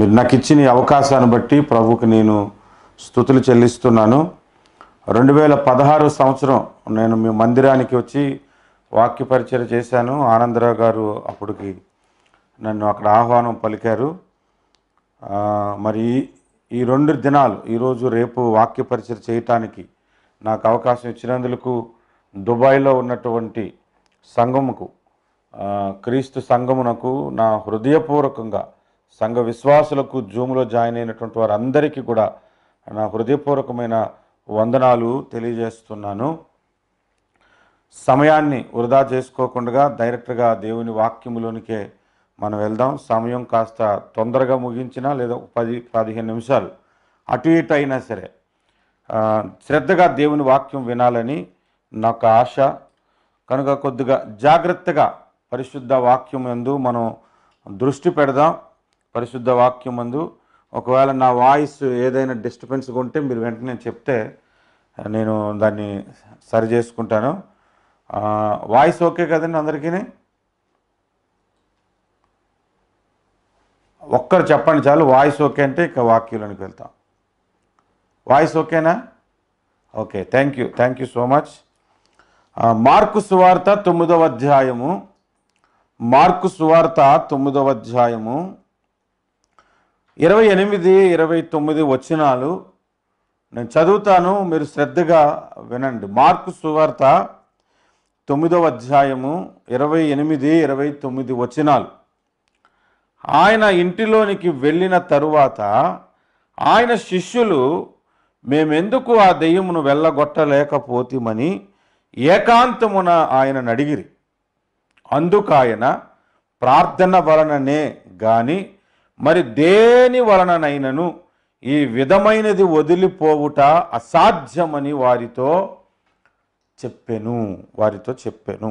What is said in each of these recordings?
మీరు నాకు ఇచ్చిన అవకాశాన్ని బట్టి ప్రభుకి నేను స్థుతులు చెల్లిస్తున్నాను రెండు వేల పదహారు సంవత్సరం నేను మీ మందిరానికి వచ్చి వాక్య పరిచయం చేశాను ఆనందరావు గారు అప్పటికి నన్ను అక్కడ ఆహ్వానం పలికారు మరి ఈ రెండు దినాలు ఈరోజు రేపు వాక్య పరిచయం చేయటానికి నాకు అవకాశం ఇచ్చినందుకు దుబాయ్లో ఉన్నటువంటి సంఘముకు క్రీస్తు సంఘమునకు నా హృదయపూర్వకంగా సంఘ విశ్వాసులకు జూమ్లో జాయిన్ అయినటువంటి వారందరికీ కూడా నా హృదయపూర్వకమైన వందనాలు తెలియజేస్తున్నాను సమయాన్ని వృధా చేసుకోకుండా డైరెక్ట్గా దేవుని వాక్యములోనికే మనం వెళ్దాం సమయం కాస్త తొందరగా ముగించినా లేదా పది పదిహేను నిమిషాలు అటు ఇటు అయినా సరే శ్రద్ధగా దేవుని వాక్యం వినాలని నాకు ఆశ కనుక కొద్దిగా జాగ్రత్తగా పరిశుద్ధ వాక్యం ఎందు మనం దృష్టి పెడదాం పరిశుద్ధ వాక్యం మందు ఒకవేళ నా వాయిస్ ఏదైనా డిస్టర్బెన్స్గా ఉంటే మీరు వెంటనే చెప్తే నేను దాన్ని సరి చేసుకుంటాను వాయిస్ ఓకే కదండి అందరికీ ఒక్కరు చెప్పండి చాలు వాయిస్ ఓకే అంటే ఇక వాక్యంలోనికి వెళ్తాం వాయిస్ ఓకేనా okay thank you thank you so much Mark సువార్త తొమ్మిదవ అధ్యాయము మార్కు సువార్త తొమ్మిదవ అధ్యాయము ఇరవై ఎనిమిది ఇరవై తొమ్మిది వచ్చినాలు నేను చదువుతాను మీరు శ్రద్ధగా వినండి మార్కు సువార్త తొమ్మిదవ అధ్యాయము ఇరవై ఎనిమిది ఇరవై తొమ్మిది వచ్చినాలు ఆయన ఇంటిలోనికి వెళ్ళిన తరువాత ఆయన శిష్యులు మేమెందుకు ఆ దెయ్యమును వెళ్ళగొట్టలేకపోతిమని ఏకాంతమున ఆయనను అడిగిరి అందుకు ఆయన ప్రార్థన వలననే కానీ మరి దేని వలననైనను ఈ విధమైనది వదిలిపోవుట అసాధ్యమని వారితో చెప్పెను వారితో చెప్పెను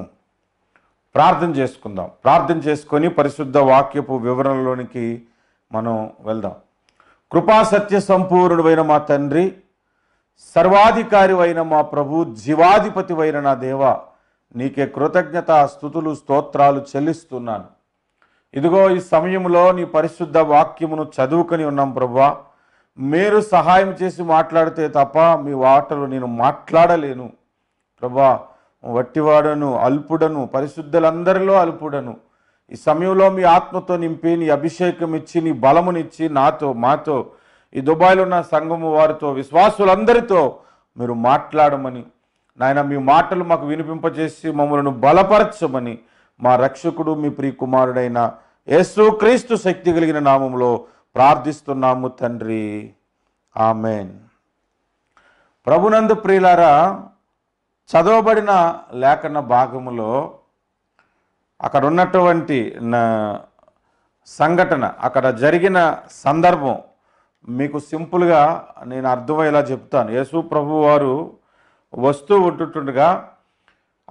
ప్రార్థన చేసుకుందాం ప్రార్థన చేసుకొని పరిశుద్ధ వాక్యపు వివరణలోనికి మనం వెళ్దాం కృపా సత్య సంపూర్ణుడైన మా తండ్రి సర్వాధికారి అయిన మా ప్రభు జీవాధిపతి అయిన నా దేవ నీకే కృతజ్ఞత స్థుతులు స్తోత్రాలు చెల్లిస్తున్నాను ఇదిగో ఈ సమయంలో నీ పరిశుద్ధ వాక్యమును చదువుకొని ఉన్నాం ప్రభా మీరు సహాయం చేసి మాట్లాడితే తప్ప మీ వాటలు నేను మాట్లాడలేను ప్రభా వట్టివాడను అల్పుడను పరిశుద్ధులందరిలో అల్పుడను ఈ సమయంలో మీ ఆత్మతో నింపి నీ అభిషేకం ఇచ్చి నీ బలమునిచ్చి నాతో మాతో ఈ దుబాయ్లో ఉన్న సంఘము వారితో విశ్వాసులందరితో మీరు మాట్లాడమని నాయన మీ మాటలు మాకు వినిపింపజేసి మమ్మల్ని బలపరచమని మా రక్షకుడు మీ ప్రియకుమారుడైన క్రీస్తు శక్తి కలిగిన నామంలో ప్రార్థిస్తున్నాము తండ్రి ఆమెన్ ప్రభునందు ప్రియులారా చదవబడిన లేఖన భాగములో అక్కడ ఉన్నటువంటి సంఘటన అక్కడ జరిగిన సందర్భం మీకు సింపుల్గా నేను అర్థమయ్యేలా చెప్తాను యేసు ప్రభు వారు వస్తూ ఉంటుండగా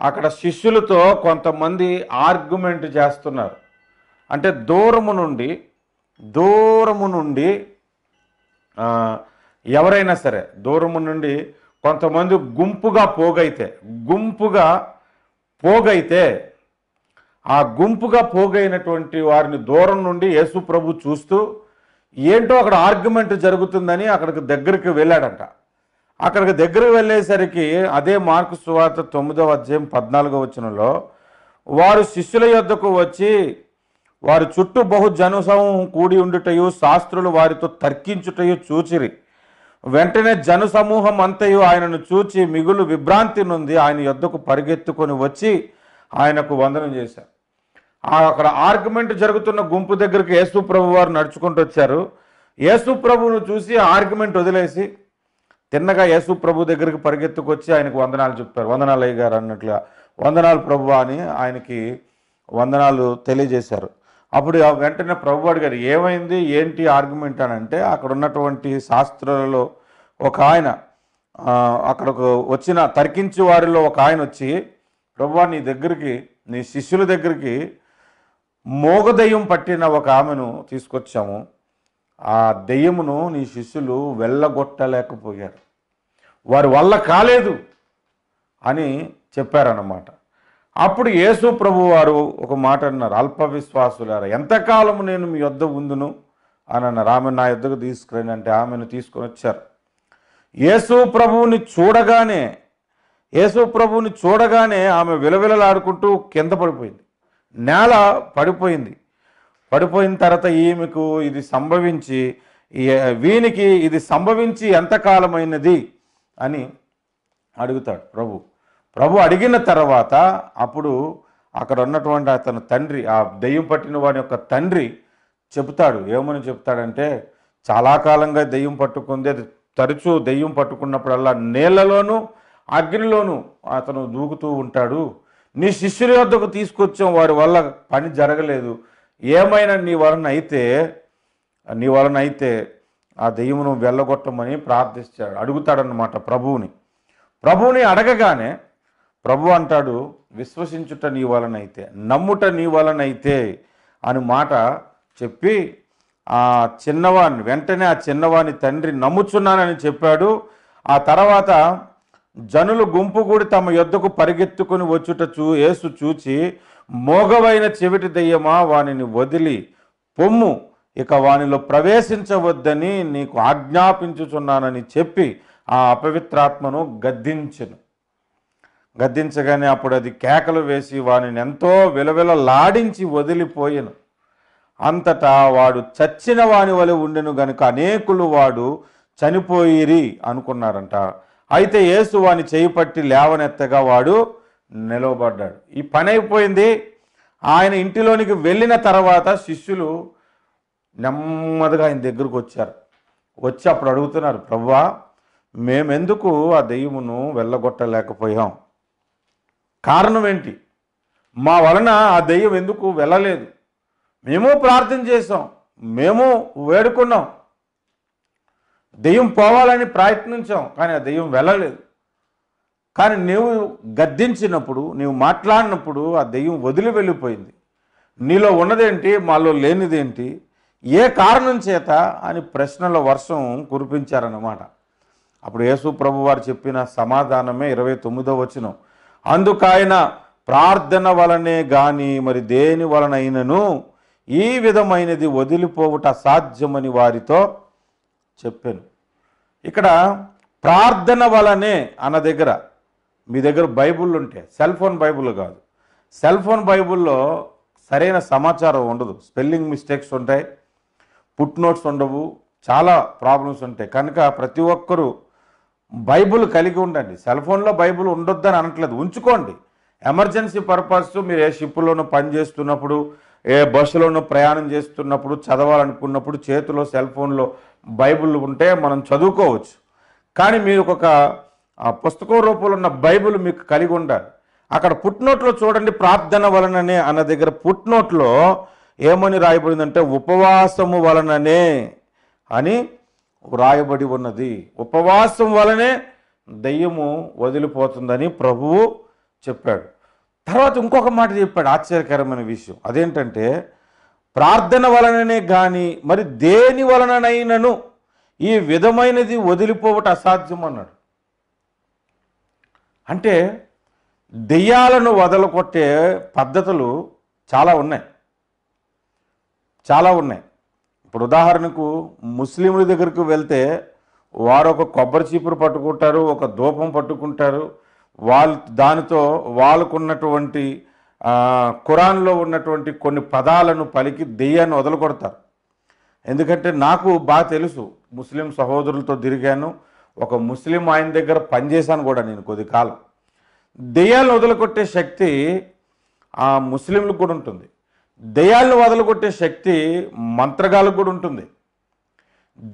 అక్కడ శిష్యులతో కొంతమంది ఆర్గ్యుమెంట్ చేస్తున్నారు అంటే దూరము నుండి దూరము నుండి ఎవరైనా సరే దూరము నుండి కొంతమంది గుంపుగా పోగైతే గుంపుగా పోగైతే ఆ గుంపుగా పోగైనటువంటి వారిని దూరం నుండి యేసు ప్రభు చూస్తూ ఏంటో అక్కడ ఆర్గ్యుమెంట్ జరుగుతుందని అక్కడికి దగ్గరికి వెళ్ళాడంట అక్కడికి దగ్గర వెళ్ళేసరికి అదే మార్కు సువార్త తొమ్మిదవ అధ్యాయం పద్నాలుగో వచ్చినలో వారు శిష్యుల యొద్దకు వచ్చి వారి చుట్టూ బహు జనసమూహం కూడి ఉండుటయు శాస్త్రులు వారితో తర్కించుటయు చూచిరి వెంటనే జనసమూహం అంతయు ఆయనను చూచి మిగులు విభ్రాంతి నుండి ఆయన యొద్దకు పరిగెత్తుకొని వచ్చి ఆయనకు వందనం చేశారు అక్కడ ఆర్గ్యుమెంట్ జరుగుతున్న గుంపు దగ్గరికి యేసు ప్రభు వారు నడుచుకుంటూ వచ్చారు యేసు ప్రభువును చూసి ఆర్గ్యుమెంట్ వదిలేసి తిన్నగా యేసు ప్రభు దగ్గరికి పరిగెత్తుకొచ్చి ఆయనకు వందనాలు చెప్పారు వందనాలు అయ్యారు అన్నట్లుగా వందనాలు ప్రభు అని ఆయనకి వందనాలు తెలియజేశారు అప్పుడు వెంటనే ప్రభు గారు ఏమైంది ఏంటి ఆర్గ్యుమెంట్ అని అంటే అక్కడ ఉన్నటువంటి శాస్త్రాలలో ఒక ఆయన అక్కడకు వచ్చిన తర్కించి వారిలో ఒక ఆయన వచ్చి ప్రభు నీ దగ్గరికి నీ శిష్యుల దగ్గరికి మోగదయ్యం పట్టిన ఒక ఆమెను తీసుకొచ్చాము ఆ దెయ్యమును నీ శిష్యులు వెళ్ళగొట్టలేకపోయారు వారి వల్ల కాలేదు అని చెప్పారన్నమాట అప్పుడు యేసు ప్రభు వారు ఒక మాట అన్నారు అల్ప విశ్వాసులారా ఎంతకాలము నేను మీ యొద్ద ఉందును అని అన్నారు ఆమె నా యొద్దకు తీసుకురండి అంటే ఆమెను తీసుకొని వచ్చారు యేసు ప్రభువుని చూడగానే యేసు ప్రభువుని చూడగానే ఆమె విలవిలలాడుకుంటూ కింద పడిపోయింది నేల పడిపోయింది పడిపోయిన తర్వాత ఈమెకు ఇది సంభవించి వీనికి ఇది సంభవించి ఎంతకాలమైనది అని అడుగుతాడు ప్రభు ప్రభు అడిగిన తర్వాత అప్పుడు అక్కడ ఉన్నటువంటి అతను తండ్రి ఆ దెయ్యం పట్టిన వాడి యొక్క తండ్రి చెబుతాడు ఏమని చెప్తాడంటే చాలా కాలంగా దెయ్యం పట్టుకుంది అది తరచూ దెయ్యం పట్టుకున్నప్పుడల్లా నీళ్ళలోనూ అగ్నిలోనూ అతను దూకుతూ ఉంటాడు నీ శిష్యుల వద్దకు తీసుకొచ్చాం వారి వల్ల పని జరగలేదు ఏమైనా నీ వలన అయితే నీ వలన అయితే ఆ దెయ్యమును వెళ్ళగొట్టమని ప్రార్థిస్తాడు అడుగుతాడనమాట ప్రభువుని ప్రభువుని అడగగానే ప్రభు అంటాడు విశ్వసించుట నీ వలనైతే నమ్ముట నీ వలనైతే అని మాట చెప్పి ఆ చిన్నవాణ్ణి వెంటనే ఆ చిన్నవాణి తండ్రి నమ్ముచున్నానని చెప్పాడు ఆ తర్వాత జనులు గుంపు కూడి తమ యొద్దకు పరిగెత్తుకుని వచ్చుట చూ ఏసు చూచి మోగవైన చెవిటి దెయ్యమా వానిని వదిలి పొమ్ము ఇక వానిలో ప్రవేశించవద్దని నీకు ఆజ్ఞాపించుచున్నానని చెప్పి ఆ అపవిత్రాత్మను గద్దించను గద్దించగానే అప్పుడు అది కేకలు వేసి వానిని ఎంతో విలవిల లాడించి వదిలిపోయాను అంతటా వాడు చచ్చిన వాని వలె ఉండెను గనుక అనేకులు వాడు చనిపోయిరి అనుకున్నారంట అయితే యేసు వాని చేయి పట్టి లేవనెత్తగా వాడు నిలవబడ్డాడు ఈ పని అయిపోయింది ఆయన ఇంటిలోనికి వెళ్ళిన తర్వాత శిష్యులు నెమ్మదిగా ఆయన దగ్గరకు వచ్చారు వచ్చి అప్పుడు అడుగుతున్నారు ప్రవ్వా మేమెందుకు ఆ దెయ్యమును వెళ్ళగొట్టలేకపోయాం కారణం ఏంటి మా వలన ఆ దెయ్యం ఎందుకు వెళ్ళలేదు మేము ప్రార్థన చేసాం మేము వేడుకున్నాం దెయ్యం పోవాలని ప్రయత్నించాం కానీ ఆ దెయ్యం వెళ్ళలేదు కానీ నీవు గద్దించినప్పుడు నీవు మాట్లాడినప్పుడు ఆ దెయ్యం వదిలి వెళ్ళిపోయింది నీలో ఉన్నదేంటి మాలో లేనిదేంటి ఏ కారణం చేత అని ప్రశ్నల వర్షం కురిపించారన్నమాట అప్పుడు యేసు ప్రభు వారు చెప్పిన సమాధానమే ఇరవై తొమ్మిదో వచ్చిన అందుకైన ప్రార్థన వలనే కానీ మరి దేని వలనైనను ఈ విధమైనది వదిలిపోవుట అసాధ్యమని వారితో చెప్పాను ఇక్కడ ప్రార్థన వలనే అన్న దగ్గర మీ దగ్గర బైబుల్ ఉంటే సెల్ ఫోన్ బైబుల్ కాదు సెల్ ఫోన్ బైబుల్లో సరైన సమాచారం ఉండదు స్పెల్లింగ్ మిస్టేక్స్ ఉంటాయి పుట్ నోట్స్ ఉండవు చాలా ప్రాబ్లమ్స్ ఉంటాయి కనుక ప్రతి ఒక్కరూ బైబుల్ కలిగి ఉండండి సెల్ ఫోన్లో బైబుల్ అని అనట్లేదు ఉంచుకోండి ఎమర్జెన్సీ పర్పస్ మీరు ఏ షిప్లోనూ పని చేస్తున్నప్పుడు ఏ బస్సులోనూ ప్రయాణం చేస్తున్నప్పుడు చదవాలనుకున్నప్పుడు చేతిలో సెల్ ఫోన్లో బైబుల్ ఉంటే మనం చదువుకోవచ్చు కానీ మీరు ఒక ఆ పుస్తకం రూపంలో ఉన్న బైబుల్ మీకు కలిగి ఉండాలి అక్కడ పుట్నోట్లో చూడండి ప్రార్థన వలననే అన్న దగ్గర పుట్నోట్లో ఏమని రాయబడిందంటే ఉపవాసము వలననే అని రాయబడి ఉన్నది ఉపవాసం వలనే దయ్యము వదిలిపోతుందని ప్రభువు చెప్పాడు తర్వాత ఇంకొక మాట చెప్పాడు ఆశ్చర్యకరమైన విషయం అదేంటంటే ప్రార్థన వలననే కానీ మరి దేని వలననైనను ఈ విధమైనది వదిలిపోవటం అసాధ్యం అన్నాడు అంటే దెయ్యాలను వదలకొట్టే పద్ధతులు చాలా ఉన్నాయి చాలా ఉన్నాయి ఇప్పుడు ఉదాహరణకు ముస్లిముల దగ్గరకు వెళ్తే వారు ఒక కొబ్బరి చీపురు పట్టుకుంటారు ఒక దూపం పట్టుకుంటారు వాళ్ళు దానితో వాళ్ళకున్నటువంటి ఖురాన్లో ఉన్నటువంటి కొన్ని పదాలను పలికి దెయ్యాన్ని వదలకొడతారు ఎందుకంటే నాకు బాగా తెలుసు ముస్లిం సహోదరులతో తిరిగాను ఒక ముస్లిం ఆయన దగ్గర పనిచేశాను కూడా నేను కొద్ది కాలం దెయ్యాలను వదలగొట్టే శక్తి ఆ ముస్లింలకు కూడా ఉంటుంది దెయ్యాలను వదలగొట్టే శక్తి మంత్రగాలకు కూడా ఉంటుంది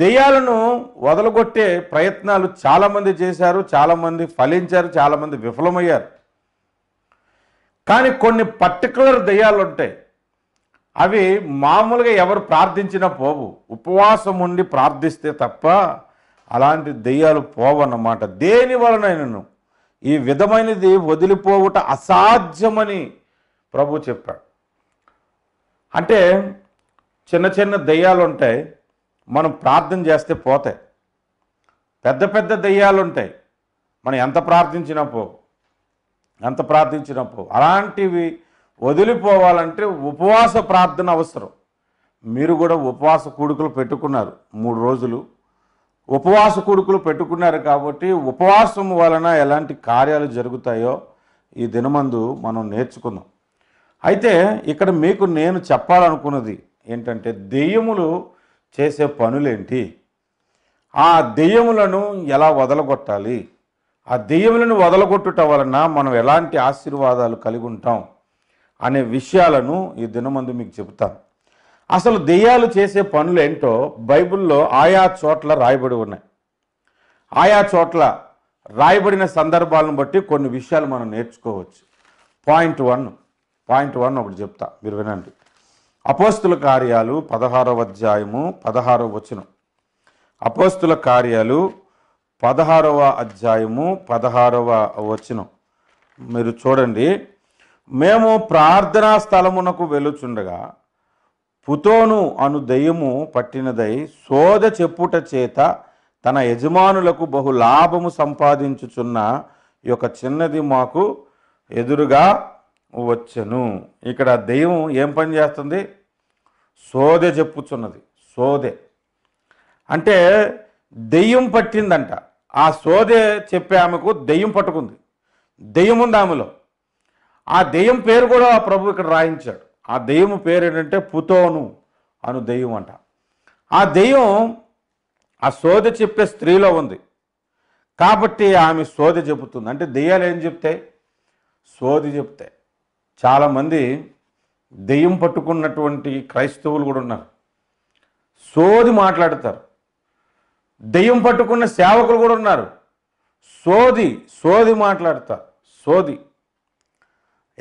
దెయ్యాలను వదలగొట్టే ప్రయత్నాలు చాలామంది చేశారు చాలామంది ఫలించారు చాలామంది విఫలమయ్యారు కానీ కొన్ని పర్టికులర్ దెయ్యాలు ఉంటాయి అవి మామూలుగా ఎవరు ప్రార్థించినా పోవు ఉపవాసం ఉండి ప్రార్థిస్తే తప్ప అలాంటి దెయ్యాలు పోవన్నమాట దేని నేను ఈ విధమైనది వదిలిపోవుట అసాధ్యమని ప్రభు చెప్పాడు అంటే చిన్న చిన్న దెయ్యాలు ఉంటాయి మనం ప్రార్థన చేస్తే పోతాయి పెద్ద పెద్ద దెయ్యాలు ఉంటాయి మనం ఎంత ప్రార్థించినా పోవు ఎంత ప్రార్థించినా పోవు అలాంటివి వదిలిపోవాలంటే ఉపవాస ప్రార్థన అవసరం మీరు కూడా ఉపవాస కూడుకలు పెట్టుకున్నారు మూడు రోజులు ఉపవాస కొడుకులు పెట్టుకున్నారు కాబట్టి ఉపవాసం వలన ఎలాంటి కార్యాలు జరుగుతాయో ఈ దినమందు మనం నేర్చుకుందాం అయితే ఇక్కడ మీకు నేను చెప్పాలనుకున్నది ఏంటంటే దెయ్యములు చేసే పనులేంటి ఆ దెయ్యములను ఎలా వదలగొట్టాలి ఆ దెయ్యములను వదలగొట్టుట వలన మనం ఎలాంటి ఆశీర్వాదాలు కలిగి ఉంటాం అనే విషయాలను ఈ దినమందు మీకు చెబుతాను అసలు దెయ్యాలు చేసే పనులు ఏంటో బైబిల్లో ఆయా చోట్ల రాయబడి ఉన్నాయి ఆయా చోట్ల రాయబడిన సందర్భాలను బట్టి కొన్ని విషయాలు మనం నేర్చుకోవచ్చు పాయింట్ వన్ పాయింట్ వన్ ఒకటి చెప్తా మీరు వినండి అపోస్తుల కార్యాలు పదహారవ అధ్యాయము పదహారవ వచనం అపోస్తుల కార్యాలు పదహారవ అధ్యాయము పదహారవ వచనం మీరు చూడండి మేము ప్రార్థనా స్థలమునకు వెలుచుండగా పుతోను అను దయ్యము పట్టినదై శోధ చెప్పుట చేత తన యజమానులకు బహు లాభము సంపాదించుచున్న ఈ యొక్క చిన్నది మాకు ఎదురుగా వచ్చను ఇక్కడ దయ్యం ఏం పని చేస్తుంది సోదె చెప్పుచున్నది సోదె అంటే దెయ్యం పట్టిందంట ఆ సోదె చెప్పే ఆమెకు దెయ్యం పట్టుకుంది దెయ్యం ఉంది ఆమెలో ఆ దెయ్యం పేరు కూడా ప్రభు ఇక్కడ రాయించాడు ఆ దెయ్యం పేరు ఏంటంటే పుతోను అను దెయ్యం అంట ఆ దెయ్యం ఆ సోద చెప్పే స్త్రీలో ఉంది కాబట్టి ఆమె సోద చెబుతుంది అంటే దెయ్యాలు ఏం చెప్తాయి సోది చెప్తాయి చాలామంది దెయ్యం పట్టుకున్నటువంటి క్రైస్తవులు కూడా ఉన్నారు సోది మాట్లాడతారు దెయ్యం పట్టుకున్న సేవకులు కూడా ఉన్నారు సోది సోది మాట్లాడతారు సోది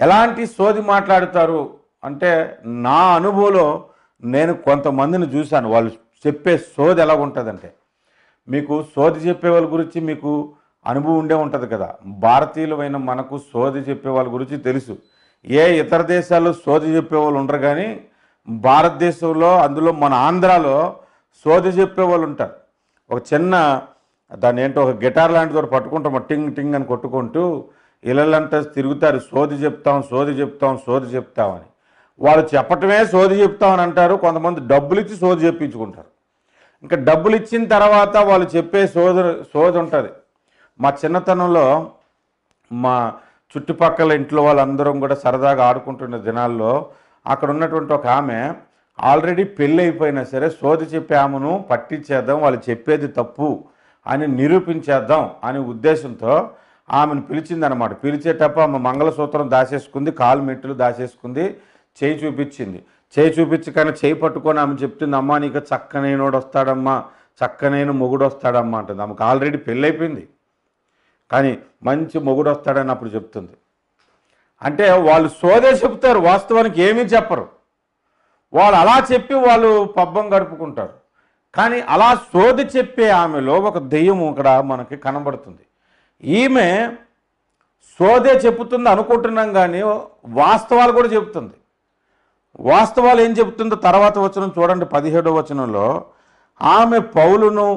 ఎలాంటి సోది మాట్లాడతారు అంటే నా అనుభవంలో నేను కొంతమందిని చూశాను వాళ్ళు చెప్పే సోది ఎలా ఉంటుందంటే మీకు సోది చెప్పే వాళ్ళ గురించి మీకు అనుభవం ఉండే ఉంటుంది కదా భారతీయులమైన మనకు సోది చెప్పే వాళ్ళ గురించి తెలుసు ఏ ఇతర దేశాల్లో సోది చెప్పే వాళ్ళు ఉండరు కానీ భారతదేశంలో అందులో మన ఆంధ్రాలో సోది చెప్పే వాళ్ళు ఉంటారు ఒక చిన్న దాన్ని ఏంటో ఒక గిటార్ లాంటిది ఒకటి పట్టుకుంటాం టింగ్ టింగ్ అని కొట్టుకుంటూ ఇళ్ళంతా తిరుగుతారు సోది చెప్తాం సోది చెప్తాం సోది చెప్తామని వాళ్ళు చెప్పటమే సోది చెప్తామని అంటారు కొంతమంది డబ్బులు ఇచ్చి సోది చెప్పించుకుంటారు ఇంకా డబ్బులు ఇచ్చిన తర్వాత వాళ్ళు చెప్పే సోద సోది ఉంటుంది మా చిన్నతనంలో మా చుట్టుపక్కల ఇంట్లో వాళ్ళందరం కూడా సరదాగా ఆడుకుంటున్న దినాల్లో అక్కడ ఉన్నటువంటి ఒక ఆమె ఆల్రెడీ పెళ్ళి అయిపోయినా సరే సోది చెప్పే ఆమెను పట్టించేద్దాం వాళ్ళు చెప్పేది తప్పు అని నిరూపించేద్దాం అనే ఉద్దేశంతో ఆమెను పిలిచిందనమాట పిలిచేటప్పుడు ఆమె మంగళసూత్రం దాచేసుకుంది కాలు మెట్టులు దాచేసుకుంది చేయి చూపించింది చేయి చూపించి కానీ చేయి పట్టుకొని ఆమె చెప్తుంది అమ్మా నీకు చక్కనైనోడు వస్తాడమ్మా చక్కనైన మొగుడు వస్తాడమ్మా అంటుంది ఆమెకు ఆల్రెడీ పెళ్ళైపోయింది కానీ మంచి మొగుడు వస్తాడని అప్పుడు చెప్తుంది అంటే వాళ్ళు సోదే చెప్తారు వాస్తవానికి ఏమీ చెప్పరు వాళ్ళు అలా చెప్పి వాళ్ళు పబ్బం గడుపుకుంటారు కానీ అలా సోది చెప్పే ఆమెలో ఒక దెయ్యం ఇక్కడ మనకి కనబడుతుంది ఈమె సోదే చెప్తుంది అనుకుంటున్నాం కానీ వాస్తవాలు కూడా చెప్తుంది వాస్తవాలు ఏం చెబుతుందో తర్వాత వచనం చూడండి పదిహేడో వచనంలో ఆమె పౌలును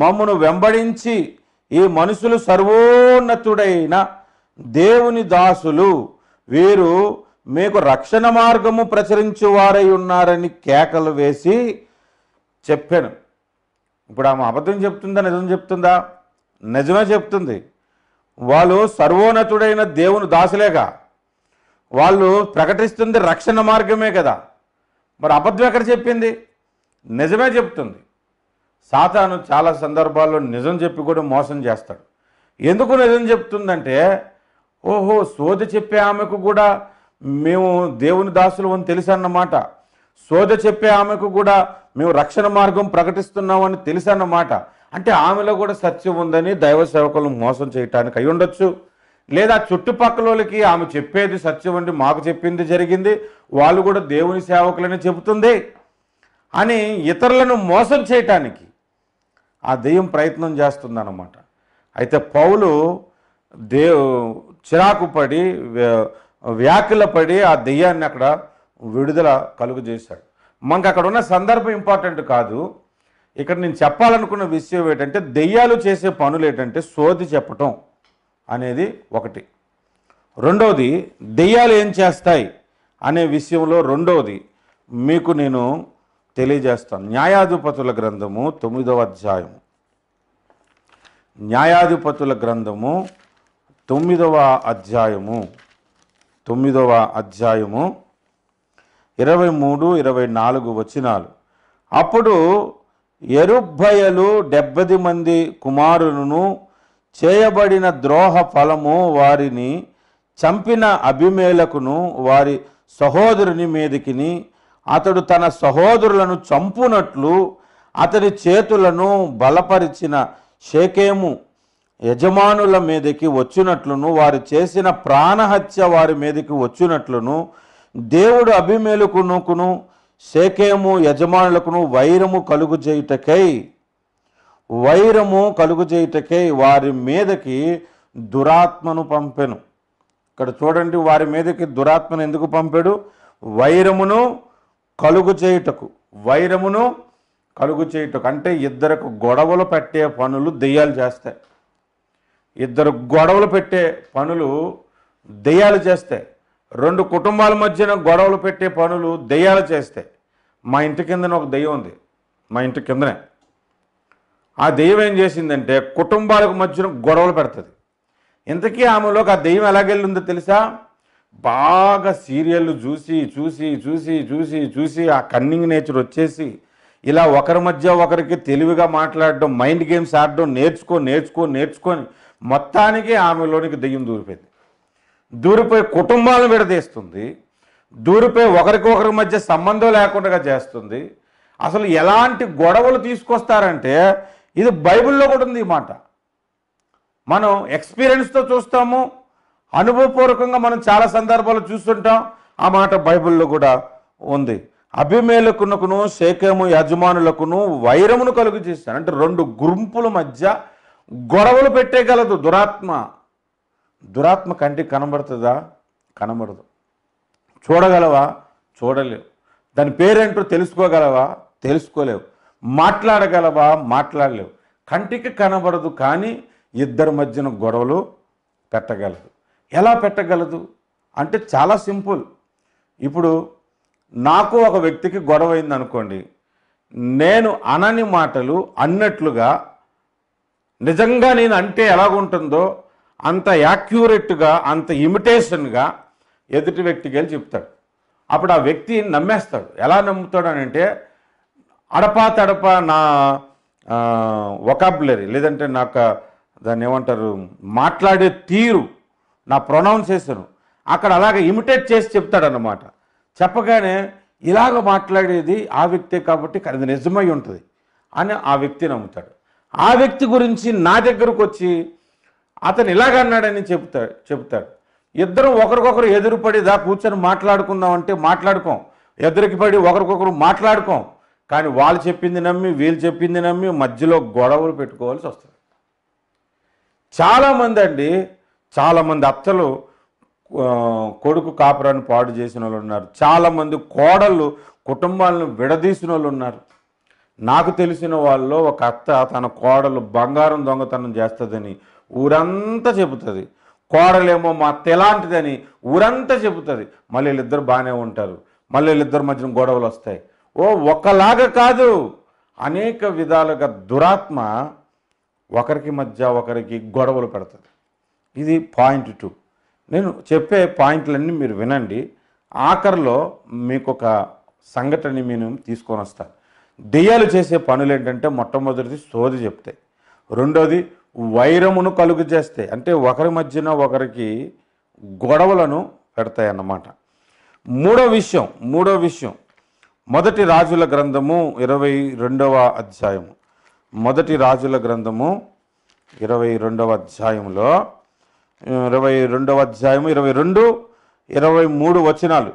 మమ్మను వెంబడించి ఈ మనుషులు సర్వోన్నతుడైన దేవుని దాసులు వీరు మీకు రక్షణ మార్గము వారై ఉన్నారని కేకలు వేసి చెప్పాను ఇప్పుడు ఆమె అబద్ధం చెప్తుందా నిజం చెప్తుందా నిజమే చెప్తుంది వాళ్ళు సర్వోన్నతుడైన దేవుని దాసులేగా వాళ్ళు ప్రకటిస్తుంది రక్షణ మార్గమే కదా మరి అబద్ధం ఎక్కడ చెప్పింది నిజమే చెప్తుంది సాతాను చాలా సందర్భాల్లో నిజం చెప్పి కూడా మోసం చేస్తాడు ఎందుకు నిజం చెప్తుందంటే ఓహో సోద చెప్పే ఆమెకు కూడా మేము దేవుని దాసులు అని అన్నమాట సోద చెప్పే ఆమెకు కూడా మేము రక్షణ మార్గం ప్రకటిస్తున్నామని అన్నమాట అంటే ఆమెలో కూడా సత్యం ఉందని దైవ సేవకులను మోసం చేయటానికి అయి ఉండొచ్చు లేదా చుట్టుపక్కలకి ఆమె చెప్పేది సత్యం అండి మాకు చెప్పింది జరిగింది వాళ్ళు కూడా దేవుని సేవకులని చెబుతుంది అని ఇతరులను మోసం చేయటానికి ఆ దెయ్యం ప్రయత్నం చేస్తుందన్నమాట అయితే పౌలు దే చిరాకు పడి వ్యాకుల పడి ఆ దెయ్యాన్ని అక్కడ విడుదల కలుగు చేశాడు మనకు అక్కడ ఉన్న సందర్భం ఇంపార్టెంట్ కాదు ఇక్కడ నేను చెప్పాలనుకున్న విషయం ఏంటంటే దెయ్యాలు చేసే పనులు ఏంటంటే సోది చెప్పటం అనేది ఒకటి రెండవది దెయ్యాలు ఏం చేస్తాయి అనే విషయంలో రెండవది మీకు నేను తెలియజేస్తాను న్యాయాధిపతుల గ్రంథము తొమ్మిదవ అధ్యాయము న్యాయాధిపతుల గ్రంథము తొమ్మిదవ అధ్యాయము తొమ్మిదవ అధ్యాయము ఇరవై మూడు ఇరవై నాలుగు వచ్చినాలు అప్పుడు ఎరుబ్బయలు డెబ్బది మంది కుమారులను చేయబడిన ద్రోహ ఫలము వారిని చంపిన అభిమేలకును వారి సహోదరుని మీదికిని అతడు తన సహోదరులను చంపునట్లు అతని చేతులను బలపరిచిన షేకేము యజమానుల మీదకి వచ్చినట్లును వారు చేసిన ప్రాణహత్య వారి మీదకి వచ్చినట్లును దేవుడు అభిమేలుకునుకును షేకేము యజమానులకును వైరము కలుగు చేయుటకై వైరము కలుగు చేయుటకే వారి మీదకి దురాత్మను పంపెను ఇక్కడ చూడండి వారి మీదకి దురాత్మను ఎందుకు పంపాడు వైరమును కలుగు చేయుటకు వైరమును కలుగు చేయుటకు అంటే ఇద్దరు గొడవలు పెట్టే పనులు దెయ్యాలు చేస్తాయి ఇద్దరు గొడవలు పెట్టే పనులు దెయ్యాలు చేస్తాయి రెండు కుటుంబాల మధ్యన గొడవలు పెట్టే పనులు దెయ్యాలు చేస్తాయి మా ఇంటి కిందన ఒక దెయ్యం ఉంది మా ఇంటి కిందనే ఆ దెయ్యం ఏం చేసిందంటే కుటుంబాలకు మధ్యన గొడవలు పెడుతుంది ఇంతకీ ఆమెలోకి ఆ దెయ్యం ఎలాగెళ్ళిందో తెలుసా బాగా సీరియళ్ళు చూసి చూసి చూసి చూసి చూసి ఆ కన్నింగ్ నేచర్ వచ్చేసి ఇలా ఒకరి మధ్య ఒకరికి తెలివిగా మాట్లాడడం మైండ్ గేమ్స్ ఆడడం నేర్చుకో నేర్చుకో నేర్చుకొని మొత్తానికి ఆమెలోనికి దెయ్యం దూరిపోయింది దూరిపోయి కుటుంబాలను విడదీస్తుంది దూరిపోయి ఒకరికొకరి మధ్య సంబంధం లేకుండా చేస్తుంది అసలు ఎలాంటి గొడవలు తీసుకొస్తారంటే ఇది బైబిల్లో కూడా ఉంది ఈ మాట మనం ఎక్స్పీరియన్స్తో చూస్తాము అనుభవపూర్వకంగా మనం చాలా సందర్భాలు చూస్తుంటాం ఆ మాట బైబిల్లో కూడా ఉంది అభిమేలకునకును శేఖము యజమానులకును వైరమును కలుగు చేస్తాను అంటే రెండు గుంపుల మధ్య గొడవలు పెట్టేయగలదు దురాత్మ దురాత్మ కంటి కనబడుతుందా కనబడదు చూడగలవా చూడలేవు దాని పేరేంటో తెలుసుకోగలవా తెలుసుకోలేవు మాట్లాడగలవా మాట్లాడలేవు కంటికి కనబడదు కానీ ఇద్దరి మధ్యన గొడవలు పెట్టగలదు ఎలా పెట్టగలదు అంటే చాలా సింపుల్ ఇప్పుడు నాకు ఒక వ్యక్తికి గొడవ అయింది అనుకోండి నేను అనని మాటలు అన్నట్లుగా నిజంగా నేను అంటే ఎలాగుంటుందో అంత యాక్యురేట్గా అంత ఇమిటేషన్గా ఎదుటి వ్యక్తికి వెళ్ళి చెప్తాడు అప్పుడు ఆ వ్యక్తి నమ్మేస్తాడు ఎలా నమ్ముతాడు అని అంటే అడపా తడపా నా వొకాబులరీ లేదంటే నాకు దాన్ని ఏమంటారు మాట్లాడే తీరు నా ప్రొనౌన్సేషను అక్కడ అలాగే ఇమిటేట్ చేసి చెప్తాడనమాట చెప్పగానే ఇలాగ మాట్లాడేది ఆ వ్యక్తే కాబట్టి అది నిజమై ఉంటుంది అని ఆ వ్యక్తి నమ్ముతాడు ఆ వ్యక్తి గురించి నా దగ్గరకు వచ్చి అతను ఇలాగన్నాడని చెప్తాడు చెప్తాడు ఇద్దరం ఒకరికొకరు ఎదురుపడి దా కూర్చొని మాట్లాడుకుందాం అంటే మాట్లాడుకోం ఎదురుకి పడి ఒకరికొకరు మాట్లాడుకోం కానీ వాళ్ళు చెప్పింది నమ్మి వీళ్ళు చెప్పింది నమ్మి మధ్యలో గొడవలు పెట్టుకోవాల్సి వస్తుంది చాలామంది అండి చాలామంది అత్తలు కొడుకు కాపురాన్ని పాడు చేసిన వాళ్ళు ఉన్నారు చాలామంది కోడళ్ళు కుటుంబాలను విడదీసిన వాళ్ళు ఉన్నారు నాకు తెలిసిన వాళ్ళు ఒక అత్త తన కోడలు బంగారం దొంగతనం చేస్తుందని ఊరంతా చెబుతుంది కోడలేమో మా ఎలాంటిదని ఊరంతా చెబుతుంది మళ్ళీ వీళ్ళిద్దరు బాగానే ఉంటారు మళ్ళీ వీళ్ళిద్దరి మధ్యన గొడవలు వస్తాయి ఓ ఒకలాగా కాదు అనేక విధాలుగా దురాత్మ ఒకరికి మధ్య ఒకరికి గొడవలు పెడుతుంది ఇది పాయింట్ టూ నేను చెప్పే పాయింట్లన్నీ మీరు వినండి ఆఖరిలో మీకు ఒక సంఘటన నేను తీసుకొని వస్తాను దెయ్యాలు చేసే పనులు ఏంటంటే మొట్టమొదటిది సోది చెప్తాయి రెండోది వైరమును కలుగు చేస్తే అంటే ఒకరి మధ్యన ఒకరికి గొడవలను పెడతాయి అన్నమాట మూడో విషయం మూడో విషయం మొదటి రాజుల గ్రంథము ఇరవై రెండవ అధ్యాయము మొదటి రాజుల గ్రంథము ఇరవై రెండవ అధ్యాయంలో ఇరవై రెండవ అధ్యాయము ఇరవై రెండు ఇరవై మూడు వచనాలు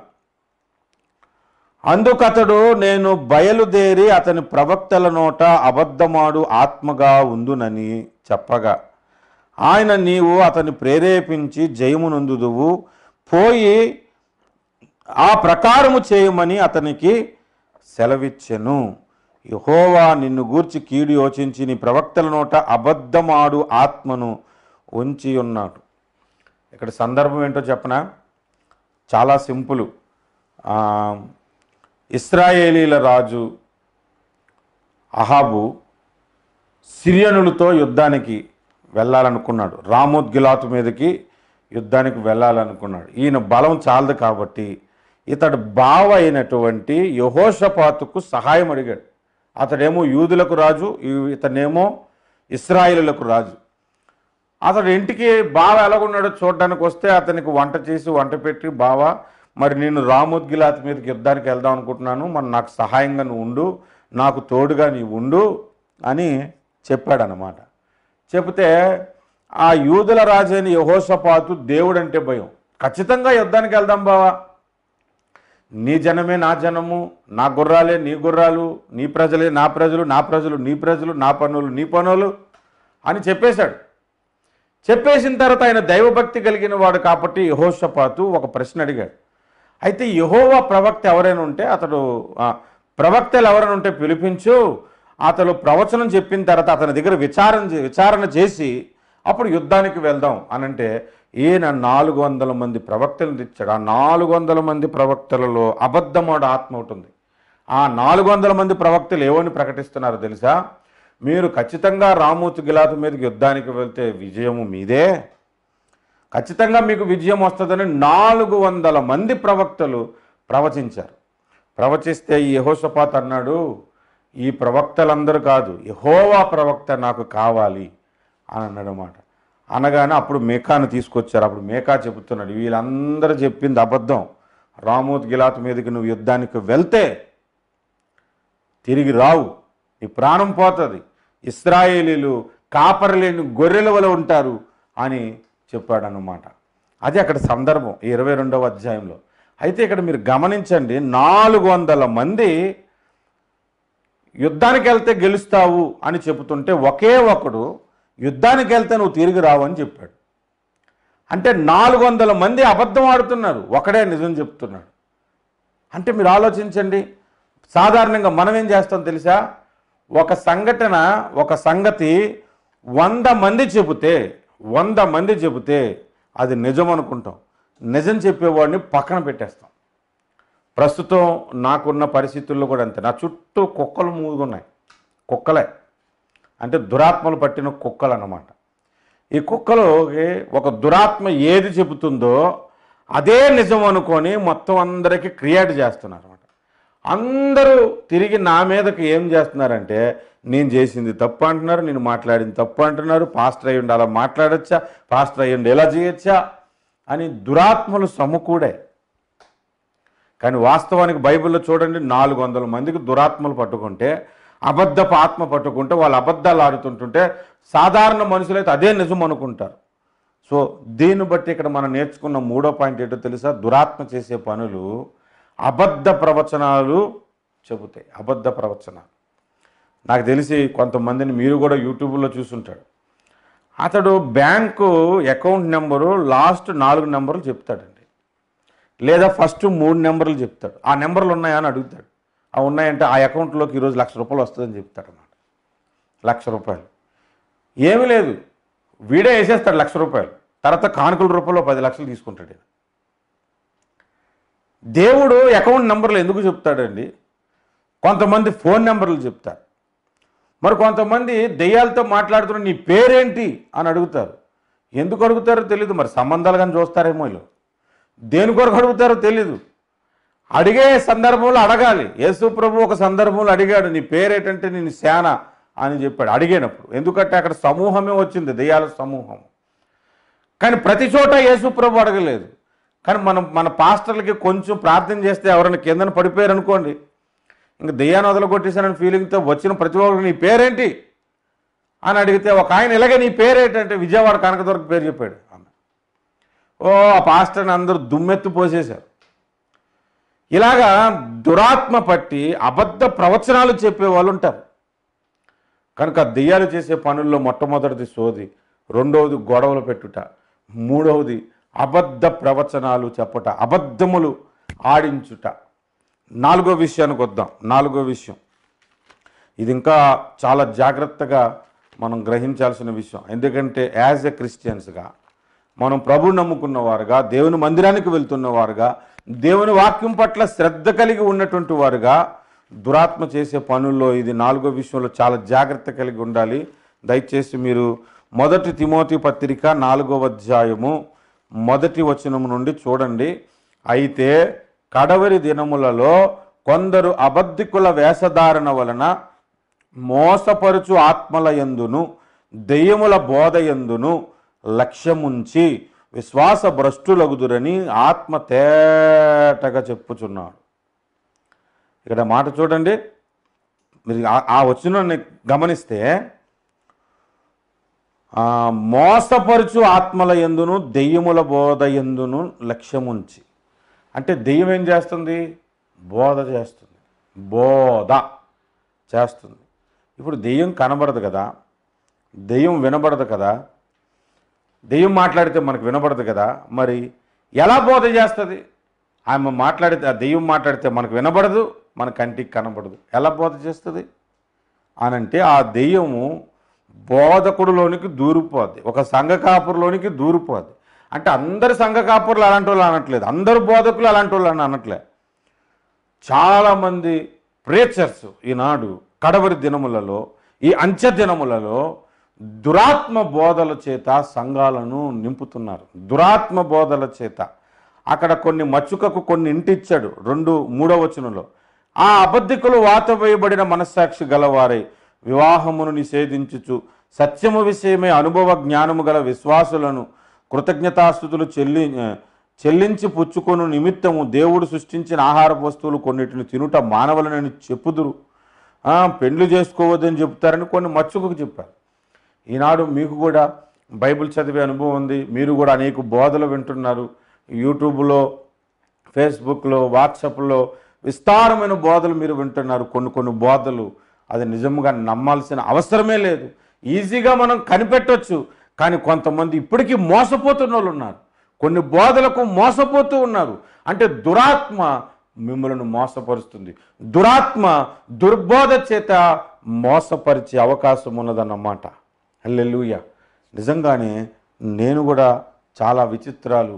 అందుకతడు నేను బయలుదేరి అతని ప్రవక్తల నోట అబద్ధమాడు ఆత్మగా ఉందునని చెప్పగా ఆయన నీవు అతని ప్రేరేపించి జయమునందుదువు పోయి ఆ ప్రకారము చేయమని అతనికి సెలవిచ్చెను యహోవా నిన్ను గూర్చి కీడు యోచించి నీ ప్రవక్తల నోట అబద్ధమాడు ఆత్మను ఉంచి ఉన్నాడు ఇక్కడ సందర్భం ఏంటో చెప్పనా చాలా సింపుల్ ఇస్రాయేలీల రాజు అహాబు సిరియనులతో యుద్ధానికి వెళ్ళాలనుకున్నాడు రామోద్ గిలాతు మీదకి యుద్ధానికి వెళ్ళాలనుకున్నాడు ఈయన బలం చాలదు కాబట్టి ఇతడు బావ అయినటువంటి యహోషపాతుకు సహాయం అడిగాడు అతడేమో యూదులకు రాజు ఇతనేమో ఇస్రాయిలులకు రాజు అతడు ఇంటికి బావ ఎలాగున్నాడో చూడడానికి వస్తే అతనికి వంట చేసి వంట పెట్టి బావ మరి నేను రామోద్గిలాత్ మీదకి యుద్ధానికి వెళ్దాం అనుకుంటున్నాను మరి నాకు సహాయంగా నువ్వు ఉండు నాకు తోడుగా నీ ఉండు అని చెప్పాడనమాట చెబితే ఆ యూదుల రాజైన యహోసపాతు దేవుడంటే భయం ఖచ్చితంగా యుద్ధానికి వెళ్దాం బావా నీ జనమే నా జనము నా గుర్రాలే నీ గుర్రాలు నీ ప్రజలే నా ప్రజలు నా ప్రజలు నీ ప్రజలు నా పనులు నీ పనులు అని చెప్పేశాడు చెప్పేసిన తర్వాత ఆయన దైవభక్తి కలిగిన వాడు కాబట్టి యహోషపాతు ఒక ప్రశ్న అడిగాడు అయితే యహోవా ప్రవక్త ఎవరైనా ఉంటే అతడు ప్రవక్తలు ఎవరైనా ఉంటే పిలిపించు అతను ప్రవచనం చెప్పిన తర్వాత అతని దగ్గర విచారణ విచారణ చేసి అప్పుడు యుద్ధానికి వెళ్దాం అనంటే ఈయన నాలుగు వందల మంది ప్రవక్తలను తెచ్చాడు ఆ నాలుగు వందల మంది ప్రవక్తలలో అబద్ధమోడ ఆత్మ ఉంటుంది ఆ నాలుగు వందల మంది ప్రవక్తలు ఏమని ప్రకటిస్తున్నారో తెలుసా మీరు ఖచ్చితంగా రామూతు గిలాతు మీదకి యుద్ధానికి వెళ్తే విజయము మీదే ఖచ్చితంగా మీకు విజయం వస్తుందని నాలుగు వందల మంది ప్రవక్తలు ప్రవచించారు ప్రవచిస్తే యహోషపాత్ అన్నాడు ఈ ప్రవక్తలందరూ కాదు యహోవా ప్రవక్త నాకు కావాలి అని అన్నమాట అనగానే అప్పుడు మేకాను తీసుకొచ్చారు అప్పుడు మేకా చెబుతున్నాడు వీళ్ళందరూ చెప్పింది అబద్ధం రామోద్ గిలాత్ మీదకి నువ్వు యుద్ధానికి వెళ్తే తిరిగి రావు నీ ప్రాణం పోతుంది ఇస్రాయేలీలు కాపరలేని గొర్రెల వల్ల ఉంటారు అని చెప్పాడనమాట అది అక్కడ సందర్భం ఇరవై రెండవ అధ్యాయంలో అయితే ఇక్కడ మీరు గమనించండి నాలుగు వందల మంది యుద్ధానికి వెళ్తే గెలుస్తావు అని చెబుతుంటే ఒకే ఒకడు యుద్ధానికి వెళ్తే నువ్వు తిరిగి రావని చెప్పాడు అంటే నాలుగు వందల మంది అబద్ధం ఆడుతున్నారు ఒకడే నిజం చెప్తున్నాడు అంటే మీరు ఆలోచించండి సాధారణంగా మనం ఏం చేస్తాం తెలుసా ఒక సంఘటన ఒక సంగతి వంద మంది చెబితే వంద మంది చెబితే అది నిజం అనుకుంటాం నిజం చెప్పేవాడిని పక్కన పెట్టేస్తాం ప్రస్తుతం నాకున్న పరిస్థితుల్లో కూడా అంతే నా చుట్టూ కుక్కలు మూగున్నాయి కుక్కలే అంటే దురాత్మలు పట్టిన కుక్కలు అన్నమాట ఈ కుక్కలోకి ఒక దురాత్మ ఏది చెబుతుందో అదే నిజం అనుకొని మొత్తం అందరికీ క్రియేట్ చేస్తున్నారు అనమాట అందరూ తిరిగి నా మీదకి ఏం చేస్తున్నారంటే నేను చేసింది తప్పు అంటున్నారు నేను మాట్లాడింది తప్పు అంటున్నారు పాస్టర్ అయ్యుండి అలా మాట్లాడచ్చా పాస్టర్ అయ్యుండి ఎలా చేయొచ్చా అని దురాత్మలు సమకూడే కానీ వాస్తవానికి బైబిల్లో చూడండి నాలుగు వందల మందికి దురాత్మలు పట్టుకుంటే అబద్ధపు ఆత్మ పట్టుకుంటే వాళ్ళు అబద్ధాలు ఆడుతుంటుంటే సాధారణ మనుషులైతే అదే నిజం అనుకుంటారు సో దీన్ని బట్టి ఇక్కడ మనం నేర్చుకున్న మూడో పాయింట్ ఏంటో తెలుసా దురాత్మ చేసే పనులు అబద్ధ ప్రవచనాలు చెబుతాయి అబద్ధ ప్రవచనాలు నాకు తెలిసి కొంతమందిని మీరు కూడా యూట్యూబ్లో చూసుంటాడు అతడు బ్యాంకు అకౌంట్ నెంబరు లాస్ట్ నాలుగు నెంబర్లు చెప్తాడండి లేదా ఫస్ట్ మూడు నెంబర్లు చెప్తాడు ఆ నెంబర్లు ఉన్నాయా అని అడుగుతాడు ఉన్నాయంటే ఆ అకౌంట్లోకి ఈరోజు లక్ష రూపాయలు వస్తుందని చెప్తాడు అన్నమాట లక్ష రూపాయలు ఏమీ లేదు వీడే వేసేస్తాడు లక్ష రూపాయలు తర్వాత కానుకల రూపంలో పది లక్షలు తీసుకుంటాడు దేవుడు అకౌంట్ నెంబర్లు ఎందుకు చెప్తాడండి కొంతమంది ఫోన్ నెంబర్లు చెప్తారు మరి కొంతమంది దెయ్యాలతో మాట్లాడుతున్న నీ పేరేంటి అని అడుగుతారు ఎందుకు అడుగుతారో తెలియదు మరి సంబంధాలు కానీ చూస్తారేమో వీళ్ళు దేని కొరకు అడుగుతారో తెలీదు అడిగే సందర్భంలో అడగాలి యేసు ప్రభు ఒక సందర్భంలో అడిగాడు నీ పేరేటంటే నేను శాన అని చెప్పాడు అడిగేనప్పుడు ఎందుకంటే అక్కడ సమూహమే వచ్చింది దయ్యాల సమూహం కానీ ప్రతి చోట యేసు ప్రభు అడగలేదు కానీ మనం మన పాస్టర్లకి కొంచెం ప్రార్థన చేస్తే ఎవరైనా కిందన పడిపోయారు అనుకోండి ఇంకా దెయ్యాన్ని వదలగొట్టేశానని ఫీలింగ్తో వచ్చిన ప్రతి ఒక్కరు నీ పేరేంటి అని అడిగితే ఒక ఆయన ఇలాగే నీ పేరేంటంటే విజయవాడ కనకదుర్గ పేరు చెప్పాడు ఓ ఆ పాస్టర్ని అందరూ దుమ్మెత్తి పోసేశారు ఇలాగా దురాత్మ పట్టి అబద్ధ ప్రవచనాలు చెప్పే వాళ్ళు ఉంటారు కనుక దెయ్యాలు చేసే పనుల్లో మొట్టమొదటిది సోది రెండవది గొడవలు పెట్టుట మూడవది అబద్ధ ప్రవచనాలు చెప్పట అబద్ధములు ఆడించుట నాలుగో విషయానికి వద్దాం నాలుగో విషయం ఇది ఇంకా చాలా జాగ్రత్తగా మనం గ్రహించాల్సిన విషయం ఎందుకంటే యాజ్ ఎ క్రిస్టియన్స్గా మనం ప్రభు నమ్ముకున్నవారుగా దేవుని మందిరానికి వెళ్తున్నవారుగా దేవుని వాక్యం పట్ల శ్రద్ధ కలిగి ఉన్నటువంటి వారుగా దురాత్మ చేసే పనుల్లో ఇది నాలుగో విషయంలో చాలా జాగ్రత్త కలిగి ఉండాలి దయచేసి మీరు మొదటి తిమోతి పత్రిక నాలుగో అధ్యాయము మొదటి వచనము నుండి చూడండి అయితే కడవరి దినములలో కొందరు అబద్ధికుల వేషధారణ వలన మోసపరుచు ఆత్మల ఎందును దెయ్యముల బోధ ఎందును లక్ష్యముంచి విశ్వాస భ్రష్టులగుదురని ఆత్మ తేటగా చెప్పుచున్నాడు ఇక్కడ మాట చూడండి మీరు ఆ వచ్చిన గమనిస్తే మోసపరుచు ఆత్మల ఎందును దెయ్యముల బోధ ఎందును లక్ష్యముంచి అంటే దెయ్యం ఏం చేస్తుంది బోధ చేస్తుంది బోధ చేస్తుంది ఇప్పుడు దెయ్యం కనబడదు కదా దెయ్యం వినబడదు కదా దెయ్యం మాట్లాడితే మనకు వినపడదు కదా మరి ఎలా బోధ చేస్తుంది ఆమె మాట్లాడితే ఆ దెయ్యం మాట్లాడితే మనకు వినబడదు మన కంటికి కనబడదు ఎలా బోధ చేస్తుంది అనంటే ఆ దెయ్యము బోధకుడులోనికి దూరిపోద్ది ఒక సంఘ కాపురులోనికి దూరిపోద్ది అంటే అందరు సంఘ కాపురులు అలాంటి వాళ్ళు అనట్లేదు అందరు బోధకులు అలాంటి వాళ్ళు అని అనట్లేదు చాలామంది ప్రేచర్స్ ఈనాడు కడవరి దినములలో ఈ అంచె దినములలో దురాత్మ బోధల చేత సంఘాలను నింపుతున్నారు దురాత్మ బోధల చేత అక్కడ కొన్ని మచ్చుకకు కొన్ని ఇంటిచ్చాడు రెండు మూడవ వచనంలో ఆ అబద్ధికులు వేయబడిన మనస్సాక్షి గలవారై వివాహమును నిషేధించుచు సత్యము విషయమే అనుభవ జ్ఞానము గల విశ్వాసులను కృతజ్ఞతాస్థుతులు చెల్లి చెల్లించి పుచ్చుకొను నిమిత్తము దేవుడు సృష్టించిన ఆహార వస్తువులు కొన్నిటిని తినుట మానవులనని చెప్పుదురు పెండ్లు చేసుకోవద్దని చెప్తారని కొన్ని మచ్చుకకు చెప్పారు ఈనాడు మీకు కూడా బైబిల్ చదివే అనుభవం ఉంది మీరు కూడా అనేక బోధలు వింటున్నారు యూట్యూబ్లో ఫేస్బుక్లో వాట్సాప్లో విస్తారమైన బోధలు మీరు వింటున్నారు కొన్ని కొన్ని బోధలు అది నిజంగా నమ్మాల్సిన అవసరమే లేదు ఈజీగా మనం కనిపెట్టవచ్చు కానీ కొంతమంది ఇప్పటికీ మోసపోతున్న వాళ్ళు ఉన్నారు కొన్ని బోధలకు మోసపోతూ ఉన్నారు అంటే దురాత్మ మిమ్మల్ని మోసపరుస్తుంది దురాత్మ దుర్బోధ చేత మోసపరిచే అవకాశం ఉన్నదన్నమాట హల్లెలుయ నిజంగానే నేను కూడా చాలా విచిత్రాలు